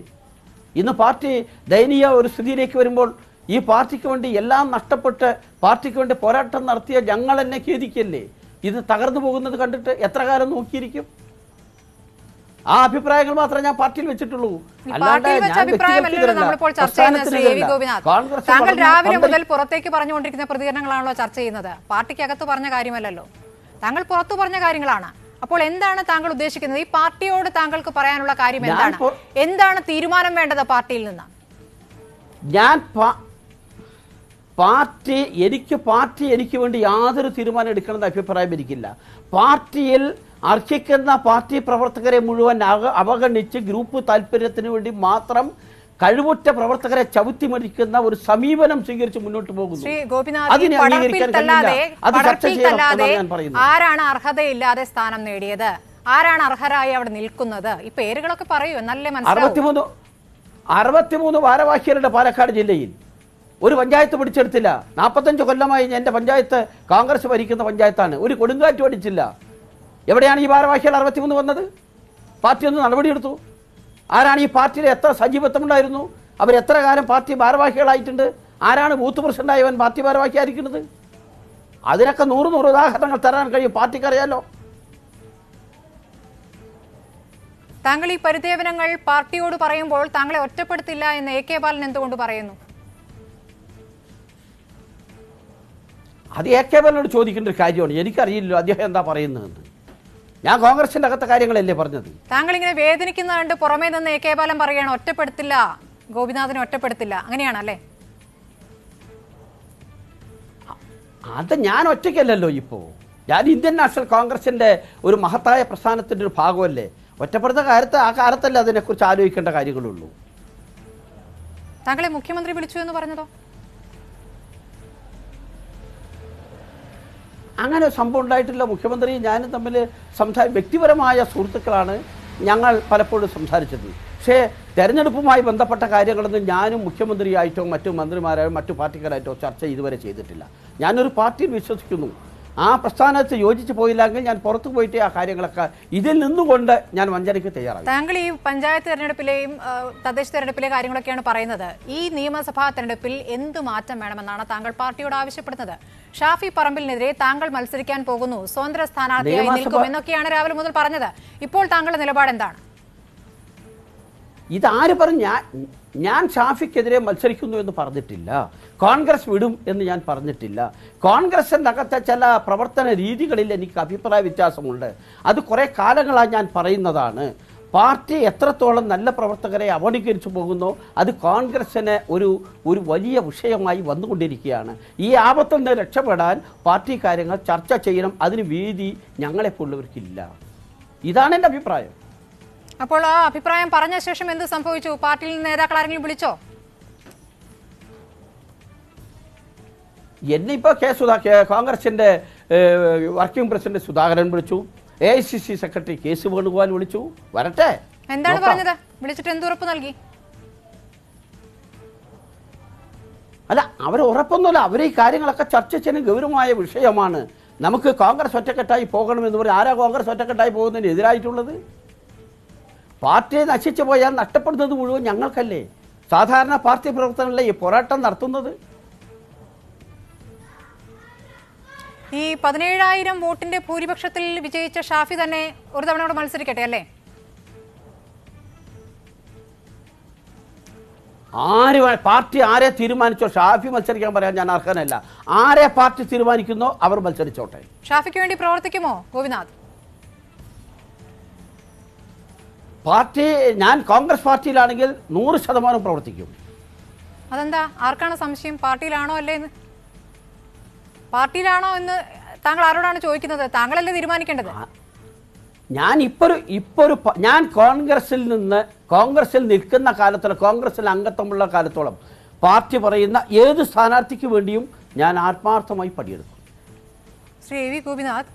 ഇന്ന് പാർട്ടി ദയനീയ ഒരു സ്ഥിതിയിലേക്ക് വരുമ്പോൾ ഈ പാർട്ടിക്ക് വേണ്ടി എല്ലാം നഷ്ടപ്പെട്ട് പാർട്ടിക്ക് വേണ്ടി പോരാട്ടം നടത്തിയ ഞങ്ങൾ എന്നെ ഖേദിക്കല്ലേ ഇത് തകർന്നു പോകുന്നത് കണ്ടിട്ട് എത്ര കാലം നോക്കിയിരിക്കും ആ അഭിപ്രായങ്ങൾ മാത്രമേ ഞാൻ പാർട്ടിയിൽ വെച്ചിട്ടുള്ളൂ താങ്കൾ രാവിലെ മുതൽ പുറത്തേക്ക് പറഞ്ഞുകൊണ്ടിരിക്കുന്ന പ്രതികരണങ്ങളാണല്ലോ ചർച്ച ചെയ്യുന്നത് പാർട്ടിക്കകത്ത് പറഞ്ഞ കാര്യമല്ലല്ലോ താങ്കൾ പുറത്തു പറഞ്ഞ കാര്യങ്ങളാണ് അപ്പോൾ എന്താണ് താങ്കൾ ഉദ്ദേശിക്കുന്നത് ഈ പാർട്ടിയോട് താങ്കൾക്ക് പറയാനുള്ള കാര്യം എന്താണ് എന്താണ് തീരുമാനം വേണ്ടത് പാർട്ടിയിൽ നിന്ന് ഞാൻ പാർട്ടി എനിക്ക് പാർട്ടി എനിക്ക് വേണ്ടി യാതൊരു തീരുമാനം എടുക്കണമെന്ന അഭിപ്രായം എനിക്കില്ല പാർട്ടിയിൽ അർഹിക്കുന്ന പാർട്ടി പ്രവർത്തകരെ മുഴുവൻ അവഗണിച്ച് ഗ്രൂപ്പ് താല്പര്യത്തിന് വേണ്ടി മാത്രം കഴിവുറ്റ പ്രവർത്തകരെ ചവിത്തി മരിക്കുന്ന ഒരു സമീപനം സ്വീകരിച്ച് മുന്നോട്ട് പോകുന്നു ആരാണ് അർഹതയില്ലാതെ സ്ഥാനം നേടിയത് ആരാണ് അർഹരായി അവിടെ നിൽക്കുന്നത് ഈ പേരുകളൊക്കെ പറയൂ നല്ല അറുപത്തിമൂന്ന് അറുപത്തിമൂന്ന് ഭാരവാഹികളുടെ പാലക്കാട് ജില്ലയിൽ ഒരു പഞ്ചായത്ത് പിടിച്ചെടുത്തില്ല നാൽപ്പത്തഞ്ച് കൊല്ലമായി എന്റെ പഞ്ചായത്ത് കോൺഗ്രസ് ഭരിക്കുന്ന പഞ്ചായത്താണ് ഒരു കൊടുങ്കാറ്റ് അടിച്ചില്ല എവിടെയാണ് ഈ ഭാരവാഹികൾ അറുപത്തിമൂന്ന് വന്നത് പാർട്ടി ഒന്ന് നടപടിയെടുത്തു ആരാണ് ഈ പാർട്ടിയിൽ എത്ര സജീവത്വമുണ്ടായിരുന്നു അവരെത്ര കാലം പാർട്ടി ഭാരവാഹികളായിട്ടുണ്ട് ആരാണ് ബൂത്ത് പ്രസിഡന്റായവൻ പാർട്ടി ഭാരവാഹിയായിരിക്കുന്നത് അതിനൊക്കെ നൂറ് നൂറ് ഉദാഹരണങ്ങൾ തരാൻ കഴിയും പാർട്ടിക്കറിയാലോ താങ്കൾ ഈ പരിദേവനങ്ങൾ പാർട്ടിയോട് പറയുമ്പോൾ താങ്കളെ ഒറ്റപ്പെടുത്തില്ല എന്ന് എ കെ ബാലൻ എന്തുകൊണ്ട് പറയുന്നു അത് എ കെ ബാലനോട് ചോദിക്കേണ്ട ഒരു കാര്യമാണ് എനിക്കറിയില്ലല്ലോ അദ്ദേഹം എന്താ പറയുന്നതെന്ന് ഞാൻ കോൺഗ്രസിന്റെ അകത്തെ കാര്യങ്ങളല്ലേ പറഞ്ഞത് താങ്കൾ ഇങ്ങനെ വേദനിക്കുന്ന കണ്ട് പുറമേ നിന്ന് എ കെ ബാലൻ പറയാണ് ഒറ്റപ്പെടുത്തില്ല ഗോപിനാഥിനെ ഒറ്റപ്പെടുത്തില്ല അങ്ങനെയാണല്ലേ അത് ഞാൻ ഒറ്റയ്ക്കല്ലല്ലോ ഇപ്പോ ഞാൻ ഇന്ത്യൻ നാഷണൽ കോൺഗ്രസിന്റെ ഒരു മഹത്തായ പ്രസ്ഥാനത്തിന്റെ ഒരു ഭാഗമല്ലേ ഒറ്റപ്പെടുത്ത കാലത്ത് ആ കാലത്തല്ലേ അതിനെക്കുറിച്ച് ആലോചിക്കേണ്ട കാര്യങ്ങളുള്ളൂ താങ്കളെ മുഖ്യമന്ത്രി വിളിച്ചു എന്ന് പറഞ്ഞതോ അങ്ങനെ സംഭവം ഉണ്ടായിട്ടില്ല മുഖ്യമന്ത്രിയും ഞാനും തമ്മിൽ സംസാ വ്യക്തിപരമായ സുഹൃത്തുക്കളാണ് ഞങ്ങൾ പലപ്പോഴും സംസാരിച്ചത് പക്ഷേ തെരഞ്ഞെടുപ്പുമായി ബന്ധപ്പെട്ട കാര്യങ്ങളൊന്നും ഞാനും മുഖ്യമന്ത്രിയായിട്ടോ മറ്റു മന്ത്രിമാരായോ മറ്റു പാർട്ടിക്കാരായിട്ടോ ചർച്ച ഇതുവരെ ചെയ്തിട്ടില്ല ഞാനൊരു പാർട്ടിയിൽ വിശ്വസിക്കുന്നു ആ പ്രസ്ഥാനത്ത് യോജിച്ചു പോയില്ലെങ്കിൽ ഞാൻ പുറത്തു പോയിട്ട് ആ കാര്യങ്ങളൊക്കെ ഇതിൽ നിന്നുകൊണ്ട് ഞാൻ വഞ്ചനയ്ക്ക് തയ്യാറാണ് താങ്കൾ ഈ പഞ്ചായത്ത് തെരഞ്ഞെടുപ്പിലെയും തദ്ദേശ തെരഞ്ഞെടുപ്പിലെ കാര്യങ്ങളൊക്കെയാണ് പറയുന്നത് ഈ നിയമസഭാ തെരഞ്ഞെടുപ്പിൽ എന്ത് മാറ്റം വേണമെന്നാണ് താങ്കൾ പാർട്ടിയോട് ആവശ്യപ്പെടുന്നത് ഷാഫി പറമ്പിലിനെതിരെ താങ്കൾ മത്സരിക്കാൻ പോകുന്നു സ്വതന്ത്ര സ്ഥാനാർത്ഥിയായി നിൽക്കും എന്നൊക്കെയാണ് രാവിലെ മുതൽ പറഞ്ഞത് ഇപ്പോൾ താങ്കളുടെ നിലപാട് എന്താണ് ഇതാര് പറഞ്ഞ ഞാൻ ഷാഫിക്കെതിരെ മത്സരിക്കുന്നു എന്ന് പറഞ്ഞിട്ടില്ല കോൺഗ്രസ് വിടും എന്ന് ഞാൻ പറഞ്ഞിട്ടില്ല കോൺഗ്രസിൻ്റെ അകത്തെ ചില പ്രവർത്തന രീതികളിൽ എനിക്ക് അഭിപ്രായ വ്യത്യാസമുണ്ട് അത് കുറേ കാലങ്ങളായി ഞാൻ പറയുന്നതാണ് പാർട്ടി എത്രത്തോളം നല്ല പ്രവർത്തകരെ അവഗണിക്കരിച്ചു പോകുന്നോ അത് കോൺഗ്രസ്സിന് ഒരു ഒരു വലിയ വിഷയമായി വന്നുകൊണ്ടിരിക്കുകയാണ് ഈ ആപത്തിൽ നിന്ന് രക്ഷപ്പെടാൻ പാർട്ടി കാര്യങ്ങൾ ചർച്ച ചെയ്യണം അതിന് വീതി ഞങ്ങളെപ്പോലുള്ളവർക്കില്ല ഇതാണ് എൻ്റെ അഭിപ്രായം അപ്പോൾ ആ അഭിപ്രായം പറഞ്ഞ ശേഷം എന്ത് സംഭവിച്ചു പാർട്ടിയിൽ നേതാക്കൾ ആരെങ്കിലും വിളിച്ചോ എന്നിപ്പോൾ കെ സുധാ കോൺഗ്രസിൻ്റെ വർക്കിംഗ് പ്രസിഡന്റ് സുധാകരൻ വിളിച്ചു A I C C secretary K C Venugopal വിളിച്ചു വരട്ടെ എന്താണ് പറഞ്ഞത് വിളിച്ചിട്ട് എന്ത് ഉറപ്പ് നൽകി അല്ല അവർ ഉറപ്പൊന്നുമല്ല അവർ ഈ കാര്യങ്ങളൊക്കെ ചർച്ച ചെയ്യുന്ന ഗൗരവമായ വിഷയമാണ് നമുക്ക് കോൺഗ്രസ് ഒറ്റക്കെട്ടായി പോകണമെന്ന് പറഞ്ഞ് ആരാ കോൺഗ്രസ് ഒറ്റക്കെട്ടായി പോകുന്നതിന് എതിരായിട്ടുള്ളത് പാർട്ടിയെ നശിച്ചു പോയാൽ നഷ്ടപ്പെടുന്നത് മുഴുവൻ ഞങ്ങൾക്കല്ലേ സാധാരണ പാർട്ടി പ്രവർത്തനമല്ലേ ഈ പോരാട്ടം നടത്തുന്നത് ഈ പതിനേഴായിരം വോട്ടിന്റെ ഭൂരിപക്ഷത്തിൽ വിജയിച്ച ഷാഫി തന്നെ ഒരു തവണ കൂടെ മത്സരിക്കട്ടെ അല്ലേ ആര് പാർട്ടി ആരെ തീരുമാനിച്ചോ ഷാഫി മത്സരിക്കാൻ പറയാൻ ഞാൻ അർഹനല്ല ആരെ പാർട്ടി തീരുമാനിക്കുന്നു അവർ മത്സരിച്ചോട്ടെ ഷാഫിക്ക് വേണ്ടി പ്രവർത്തിക്കുമോ ഗോപിനാഥ് പാർട്ടി ഞാൻ കോൺഗ്രസ് പാർട്ടിയിലാണെങ്കിൽ നൂറ് ശതമാനം പ്രവർത്തിക്കും അതെന്താ ആർക്കാണ് സംശയം പാർട്ടിയിലാണോ അല്ലേ പാർട്ടിയിലാണോ എന്ന് താങ്കൾ ആരോടാണ് ചോദിക്കുന്നത് താങ്കളല്ലേ തീരുമാനിക്കേണ്ടത് ഞാൻ ഇപ്പോൾ ഒരു ഇപ്പോൾ ഒരു ഞാൻ കോൺഗ്രസിൽ നിന്ന് കോൺഗ്രസിൽ നിൽക്കുന്ന കാലത്തോളം കോൺഗ്രസിൽ അംഗത്വമുള്ള കാലത്തോളം പാർട്ടി പറയുന്ന ഏത് സ്ഥാനാർത്ഥിക്ക് വേണ്ടിയും ഞാൻ ആത്മാർത്ഥമായി പണിയെടുക്കും ശ്രീ എ വി ഗോപിനാഥ്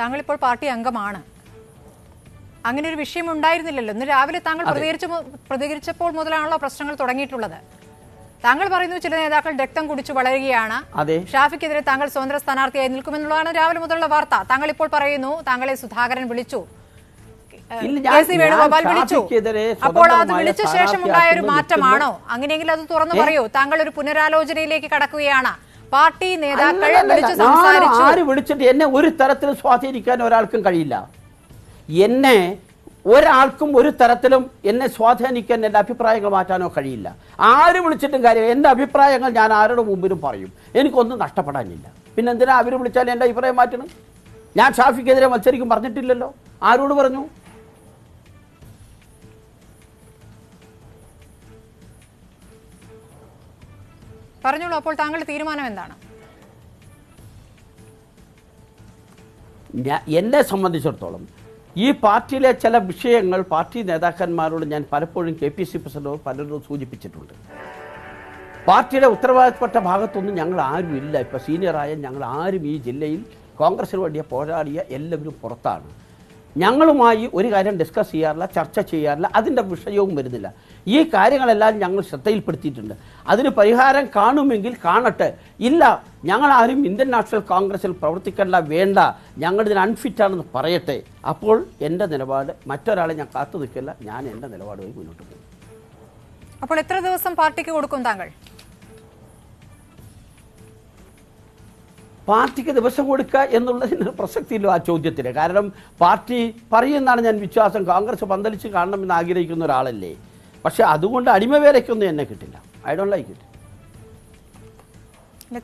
താങ്കളിപ്പോൾ പാർട്ടി അംഗമാണ് അങ്ങനെ ഒരു വിഷയം ഉണ്ടായിരുന്നില്ലല്ലോ ഇന്ന് രാവിലെ താങ്കൾ പ്രതികരിച്ച പ്രതികരിച്ചപ്പോൾ മുതലാണല്ലോ പ്രശ്നങ്ങൾ തുടങ്ങിയിട്ടുള്ളത് താങ്കൾ പറയുന്നു ചില നേതാക്കൾ രക്തം കുടിച്ചു വളരുകയാണ് ഷാഫിക്കെതിരെ താങ്കൾ സ്വതന്ത്ര സ്ഥാനാർത്ഥിയായി നിൽക്കുമെന്നുള്ളതാണ് രാവിലെ മുതലുള്ള വാർത്ത താങ്കൾ ഇപ്പോൾ പറയുന്നു താങ്കളെ സുധാകരൻ വിളിച്ചു അപ്പോൾ അത് വിളിച്ച ശേഷം ഉണ്ടായ ഒരു മാറ്റമാണോ അങ്ങനെയെങ്കിൽ അത് തുറന്നു പറയൂ താങ്കൾ ഒരു പുനരാലോചനയിലേക്ക് കടക്കുകയാണ് പാർട്ടി നേതാക്കൾ വിളിച്ചു സംസാരിച്ചു ആര് വിളിച്ചിട്ട് എന്നെ ഒരു തരത്തിൽ സ്വാധീനിക്കാൻ ഒരാൾക്കും കഴിയില്ല എന്നെ ഒരാൾക്കും ഒരു തരത്തിലും എന്നെ സ്വാധീനിക്കാൻ എൻ്റെ അഭിപ്രായങ്ങൾ മാറ്റാനോ കഴിയില്ല ആര് വിളിച്ചിട്ടും കാര്യം എൻ്റെ അഭിപ്രായങ്ങൾ ഞാൻ ആരുടെ മുമ്പിലും പറയും എനിക്കൊന്നും നഷ്ടപ്പെടാനില്ല പിന്നെ എന്തിനാ അവർ വിളിച്ചാൽ എൻ്റെ അഭിപ്രായം മാറ്റണം ഞാൻ ഷാഫിക്കെതിരെ മത്സരിക്കും പറഞ്ഞിട്ടില്ലല്ലോ ആരോട് പറഞ്ഞു പറഞ്ഞോളൂ അപ്പോൾ താങ്കളുടെ തീരുമാനം എന്താണ് എന്നെ സംബന്ധിച്ചിടത്തോളം ഈ പാർട്ടിയിലെ ചില വിഷയങ്ങൾ പാർട്ടി നേതാക്കന്മാരോട് ഞാൻ പലപ്പോഴും കെ പി സി പ്രസിഡന്റോ പലരോടും സൂചിപ്പിച്ചിട്ടുണ്ട് പാർട്ടിയുടെ ഉത്തരവാദിത്തപ്പെട്ട ഭാഗത്തൊന്നും ഞങ്ങൾ ആരും ഇല്ല ഇപ്പോൾ സീനിയറായ ഞങ്ങൾ ആരും ഈ ജില്ലയിൽ കോൺഗ്രസിന് വേണ്ടിയ പോരാടിയ എല്ലാവരും പുറത്താണ് ഞങ്ങളുമായി ഒരു കാര്യം ഡിസ്കസ് ചെയ്യാറില്ല ചർച്ച ചെയ്യാറില്ല അതിൻ്റെ വിഷയവും വരുന്നില്ല ഈ കാര്യങ്ങളെല്ലാം ഞങ്ങൾ ശ്രദ്ധയിൽപ്പെടുത്തിയിട്ടുണ്ട് അതിന് പരിഹാരം കാണുമെങ്കിൽ കാണട്ടെ ഇല്ല ഞങ്ങളാരും ഇന്ത്യൻ നാഷണൽ കോൺഗ്രസിൽ പ്രവർത്തിക്കേണ്ട വേണ്ട ഞങ്ങളിതിന് അൺഫിറ്റാണെന്ന് പറയട്ടെ അപ്പോൾ എൻ്റെ നിലപാട് മറ്റൊരാളെ ഞാൻ കാത്തു നിൽക്കില്ല ഞാൻ എൻ്റെ നിലപാടുമായി മുന്നോട്ട് പോകും അപ്പോൾ എത്ര ദിവസം പാർട്ടിക്ക് കൊടുക്കും താങ്കൾ പാർട്ടിക്ക് ദിവസം കൊടുക്കുക എന്നുള്ളതിന് പ്രസക്തിയില്ല ആ ചോദ്യത്തിന് കാരണം പാർട്ടി പറയുന്നതാണ് ഞാൻ വിശ്വാസം കോൺഗ്രസ് പന്തലിച്ച് കാണണമെന്ന് ആഗ്രഹിക്കുന്ന ഒരാളല്ലേ പക്ഷെ അതുകൊണ്ട് അടിമ എന്നെ കിട്ടില്ല ഐ ഡോണ്ട് ലൈക്ക് ഇറ്റ്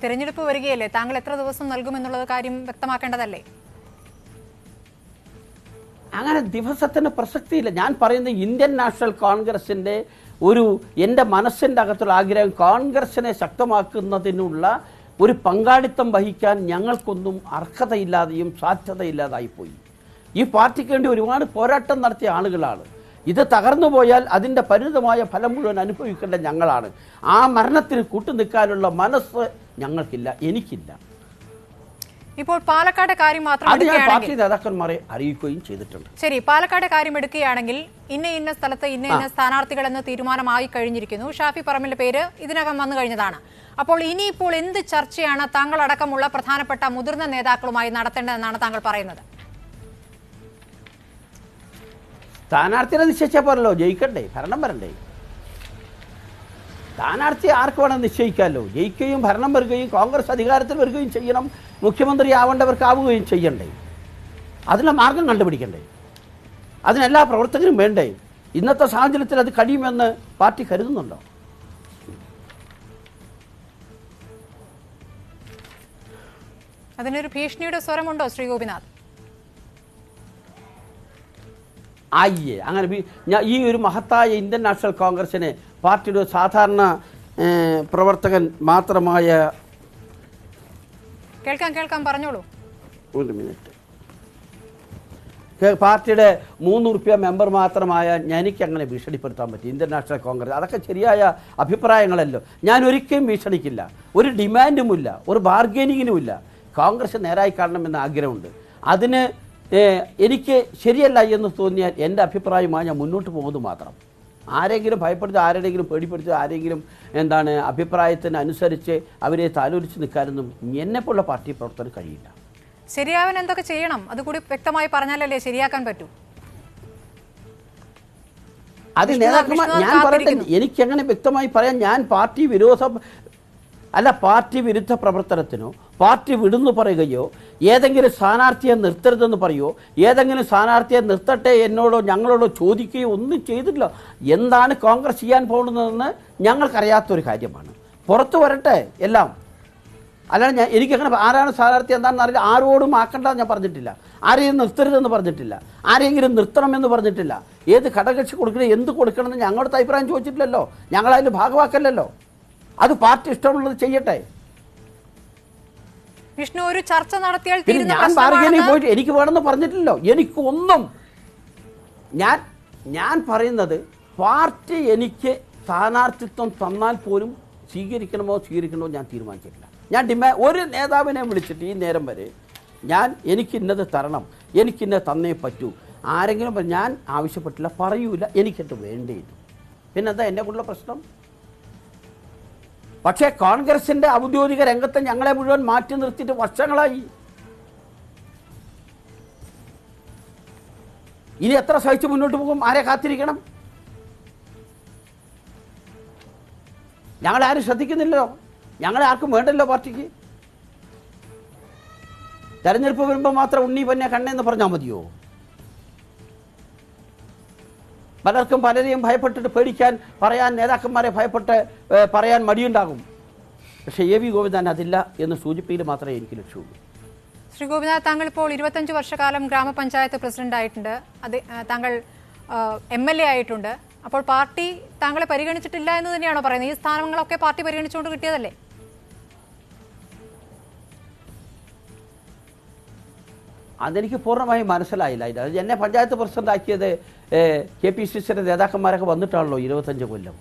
തിരഞ്ഞെടുപ്പ് വരികയല്ലേ താങ്കൾ എത്ര ദിവസം നൽകുമെന്നുള്ളത് കാര്യം വ്യക്തമാക്കേണ്ടതല്ലേ അങ്ങനെ ദിവസത്തിന് പ്രസക്തിയില്ല ഞാൻ പറയുന്നത് ഇന്ത്യൻ നാഷണൽ കോൺഗ്രസിൻ്റെ ഒരു എൻ്റെ മനസ്സിൻ്റെ അകത്തുള്ള ആഗ്രഹം കോൺഗ്രസിനെ ശക്തമാക്കുന്നതിനുള്ള ഒരു പങ്കാളിത്തം വഹിക്കാൻ ഞങ്ങൾക്കൊന്നും അർഹതയില്ലാതെയും സാധ്യതയില്ലാതായിപ്പോയി ഈ പാർട്ടിക്ക് വേണ്ടി ഒരുപാട് പോരാട്ടം നടത്തിയ ആളുകളാണ് ഇത് തകർന്നു പോയാൽ അതിൻ്റെ പരിണിതമായ ഫലം മുഴുവൻ അനുഭവിക്കേണ്ട ഞങ്ങളാണ് ആ മരണത്തിൽ കൂട്ടുനിൽക്കാനുള്ള മനസ്സ് ഞങ്ങൾക്കില്ല എനിക്കില്ല ഇപ്പോൾ പാലക്കാട് കാര്യം മാത്രം പാർട്ടി നേതാക്കന്മാരെ അറിയിക്കുകയും ചെയ്തിട്ടുണ്ട് ശരി പാലക്കാട് കാര്യം എടുക്കുകയാണെങ്കിൽ ഇന്ന ഇന്ന സ്ഥലത്ത് ഇന്ന ഇന്ന സ്ഥാനാർത്ഥികളെന്ന് തീരുമാനമായി കഴിഞ്ഞിരിക്കുന്നു ഷാഫി പറമ്പിന്റെ പേര് ഇതിനകം വന്നു കഴിഞ്ഞതാണ് അപ്പോൾ ഇനിയിപ്പോൾ എന്ത് ചർച്ചയാണ് താങ്കൾ അടക്കമുള്ള പ്രധാനപ്പെട്ട മുതിർന്ന നേതാക്കളുമായി നടത്തേണ്ടതെന്നാണ് താങ്കൾ പറയുന്നത് സ്ഥാനാർത്ഥിയെ നിശ്ചയിച്ചാൽ പോരല്ലോ ജയിക്കണ്ടേ ഭരണം വരണ്ടേ സ്ഥാനാർത്ഥി ആർക്ക് വേണം നിശ്ചയിക്കാമല്ലോ ജയിക്കുകയും ഭരണം വരികയും കോൺഗ്രസ് അധികാരത്തിൽ വരികയും ചെയ്യണം മുഖ്യമന്ത്രി ആവേണ്ടവർക്കാവുകയും ചെയ്യണ്ടേ അതിനുള്ള മാർഗം കണ്ടുപിടിക്കണ്ടേ അതിനെല്ലാ പ്രവർത്തകരും വേണ്ടേ ഇന്നത്തെ സാഹചര്യത്തിൽ അത് കഴിയുമെന്ന് പാർട്ടി കരുതുന്നുണ്ടോ അതിനൊരു ഭീഷണിയുടെ സ്വരമുണ്ടോ ശ്രീ ഗോപിനാഥ് അയ്യേ അങ്ങനെ ഞാൻ ഈ ഒരു മഹത്തായ ഇന്ത്യൻ നാഷണൽ കോൺഗ്രസിനെ പാർട്ടിയുടെ സാധാരണ പ്രവർത്തകൻ മാത്രമായ കേൾക്കാം കേൾക്കാം പറഞ്ഞോളൂ ഒരു മിനിറ്റ് പാർട്ടിയുടെ മൂന്ന് റുപ്യ മെമ്പർ മാത്രമായ എനിക്ക് അങ്ങനെ ഭീഷണിപ്പെടുത്താൻ പറ്റും ഇന്ത്യൻ നാഷണൽ കോൺഗ്രസ് അതൊക്കെ ശരിയായ അഭിപ്രായങ്ങളല്ലോ ഞാൻ ഒരിക്കലും ഭീഷണിക്കില്ല ഒരു ഡിമാൻഡുമില്ല ഒരു ബാർഗൈനിങ്ങിനുമില്ല കോൺഗ്രസ് നേരായി കാണണമെന്ന് ആഗ്രഹമുണ്ട് അതിന് എനിക്ക് ശരിയല്ല എന്ന് തോന്നിയാൽ എൻ്റെ അഭിപ്രായമായി ഞാൻ മുന്നോട്ട് പോകുന്നത് മാത്രം ആരെങ്കിലും ഭയപ്പെടുത്തി ആരെങ്കിലും പേടിപ്പെടുത്തി ആരെങ്കിലും എന്താണ് അഭിപ്രായത്തിന് അനുസരിച്ച് അവരെ താലോലിച്ച് നിൽക്കാനൊന്നും എന്നെപ്പോലുള്ള പാർട്ടി പ്രവർത്തനം കഴിയില്ല ശരിയാവൻ എന്തൊക്കെ ചെയ്യണം അതുകൂടി വ്യക്തമായി പറഞ്ഞാലല്ലേ ശരിയാക്കാൻ പറ്റൂ അത് നേതാക്കന്മാർ ഞാൻ പറയട്ടെ എനിക്ക് എങ്ങനെ വ്യക്തമായി പറയാൻ ഞാൻ പാർട്ടി വിരോധ അല്ല പാർട്ടി വിരുദ്ധ പ്രവർത്തനത്തിനോ പാർട്ടി വിടുന്നു പറയുകയോ ഏതെങ്കിലും സ്ഥാനാർത്ഥിയെ നിർത്തരുതെന്ന് പറയുമോ ഏതെങ്കിലും സ്ഥാനാർത്ഥിയെ നിർത്തട്ടെ എന്നോടോ ഞങ്ങളോടോ ചോദിക്കുകയോ ഒന്നും ചെയ്തില്ല എന്താണ് കോൺഗ്രസ് ചെയ്യാൻ പോകുന്നതെന്ന് ഞങ്ങൾക്കറിയാത്തൊരു കാര്യമാണ് പുറത്തു വരട്ടെ എല്ലാം അല്ലാതെ ഞാൻ എനിക്കങ്ങനെ ആരാണ് സ്ഥാനാർത്ഥി എന്താണെന്ന് അറിയില്ല ആരോടും ആക്കണ്ട ഞാൻ പറഞ്ഞിട്ടില്ല ആരെയും നിർത്തരുതെന്ന് പറഞ്ഞിട്ടില്ല ആരെങ്കിലും നിർത്തണമെന്ന് പറഞ്ഞിട്ടില്ല ഏത് ഘടകക്ഷി കൊടുക്കണം എന്ത് കൊടുക്കണമെന്ന് ഞങ്ങളുടെ അഭിപ്രായം ചോദിച്ചിട്ടില്ലല്ലോ ഞങ്ങളതിൽ ഭാഗമാക്കല്ലല്ലോ അത് പാർട്ടി ഇഷ്ടമുള്ളത് ചെയ്യട്ടെ വിഷ്ണു ഒരു ചർച്ച നടത്തിയാൽ ഞാൻ ബാർഗനിൽ പോയിട്ട് എനിക്ക് വേണമെന്ന് പറഞ്ഞിട്ടില്ലല്ലോ എനിക്ക് ഒന്നും ഞാൻ ഞാൻ പറയുന്നത് പാർട്ടി എനിക്ക് സ്ഥാനാർത്ഥിത്വം തന്നാൽ പോലും സ്വീകരിക്കണമോ സ്വീകരിക്കണമോ ഞാൻ തീരുമാനിച്ചിട്ടില്ല ഞാൻ ഡിമാ ഒരു നേതാവിനെ വിളിച്ചിട്ട് ഈ നേരം വരെ ഞാൻ എനിക്ക് ഇന്നത് തരണം എനിക്കിന്ന തന്നേ പറ്റൂ ആരെങ്കിലും ഞാൻ ആവശ്യപ്പെട്ടില്ല പറയൂല എനിക്കത് വേണ്ടിയിട്ടു പിന്നെന്താ എന്നെ കൊണ്ടുള്ള പ്രശ്നം പക്ഷേ കോൺഗ്രസിന്റെ ഔദ്യോഗിക രംഗത്തെ ഞങ്ങളെ മുഴുവൻ മാറ്റി നിർത്തിയിട്ട് വർഷങ്ങളായി ഇനി എത്ര സഹിച്ച് മുന്നോട്ട് പോകും ആരെ കാത്തിരിക്കണം ഞങ്ങൾ ആരും ശ്രദ്ധിക്കുന്നില്ലല്ലോ ഞങ്ങളെ ആർക്കും വേണ്ടല്ലോ പാർട്ടിക്ക് തെരഞ്ഞെടുപ്പ് വരുമ്പോൾ മാത്രം ഉണ്ണി പന്നെ കണ്ണെന്ന് പറഞ്ഞാൽ മതിയോ പലർക്കും പലരെയും ഭയപ്പെട്ടിട്ട് പേടിക്കാൻ പറയാൻ നേതാക്കന്മാരെ ഭയപ്പെട്ട് പറയാൻ മടിയുണ്ടാകും പക്ഷേ എ വി ഗോവിന്ദൻ അതില്ല എന്ന് സൂചിപ്പിയിൽ മാത്രമേ എനിക്ക് ലക്ഷ്യമുള്ളൂ ശ്രീ ഗോപിനാഥ് താങ്കൾ ഇപ്പോൾ ഇരുപത്തഞ്ച് വർഷക്കാലം ഗ്രാമപഞ്ചായത്ത് പ്രസിഡന്റ് ആയിട്ടുണ്ട് അത് താങ്കൾ എം എൽ എ ആയിട്ടുണ്ട് അപ്പോൾ പാർട്ടി താങ്കളെ പരിഗണിച്ചിട്ടില്ല എന്ന് തന്നെയാണോ പറയുന്നത് ഈ സ്ഥാനങ്ങളൊക്കെ പാർട്ടി പരിഗണിച്ചുകൊണ്ട് കിട്ടിയതല്ലേ അതെനിക്ക് പൂർണ്ണമായും മനസ്സിലായില്ല ഇത് എന്നെ പഞ്ചായത്ത് പ്രസിഡന്റ് ആക്കിയത് കെ പി സി സിയുടെ നേതാക്കന്മാരൊക്കെ വന്നിട്ടാണല്ലോ ഇരുപത്തഞ്ച് കൊല്ലം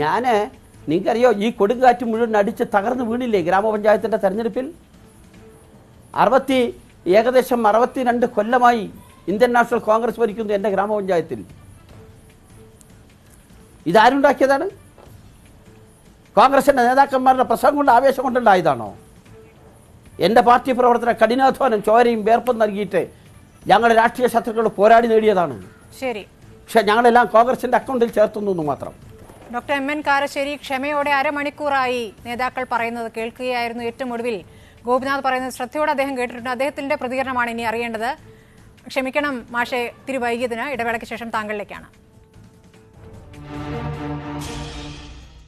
ഞാൻ നിങ്ങൾക്കറിയോ ഈ കൊടുങ്കാറ്റ് മുഴുവൻ അടിച്ച് തകർന്ന് വീണില്ലേ ഗ്രാമപഞ്ചായത്തിൻ്റെ തെരഞ്ഞെടുപ്പിൽ അറുപത്തി ഏകദേശം അറുപത്തിരണ്ട് കൊല്ലമായി ഇന്ത്യൻ നാഷണൽ കോൺഗ്രസ് ഭരിക്കുന്നു എൻ്റെ ഗ്രാമപഞ്ചായത്തിൽ ഇതാരുണ്ടാക്കിയതാണ് കോൺഗ്രസിൻ്റെ നേതാക്കന്മാരുടെ പ്രസംഗം കൊണ്ട് ആവേശം കൊണ്ടുണ്ടായതാണോ എൻ്റെ പാർട്ടി പ്രവർത്തന കഠിനാധ്വാനം ചോരയും വേർപ്പും നൽകിയിട്ട് ഞങ്ങളുടെ രാഷ്ട്രീയ ശത്രുക്കൾ പോരാടി നേടിയതാണ് ശരി പക്ഷെ ഞങ്ങളെല്ലാം കോൺഗ്രസിന്റെ അക്കൗണ്ടിൽ ചേർത്തുന്നു മാത്രം ഡോക്ടർ എം എൻ കാരശ്ശേരി ക്ഷമയോടെ അരമണിക്കൂറായി നേതാക്കൾ പറയുന്നത് കേൾക്കുകയായിരുന്നു ഏറ്റവും ഒടുവിൽ ഗോപിനാഥ് പറയുന്നത് ശ്രദ്ധയോടെ അദ്ദേഹം കേട്ടിട്ടുണ്ട് അദ്ദേഹത്തിന്റെ പ്രതികരണമാണ് ഇനി അറിയേണ്ടത് ക്ഷമിക്കണം മാഷെ തിരുവൈകിയതിന് ഇടവേളയ്ക്ക് ശേഷം താങ്കളിലേക്കാണ്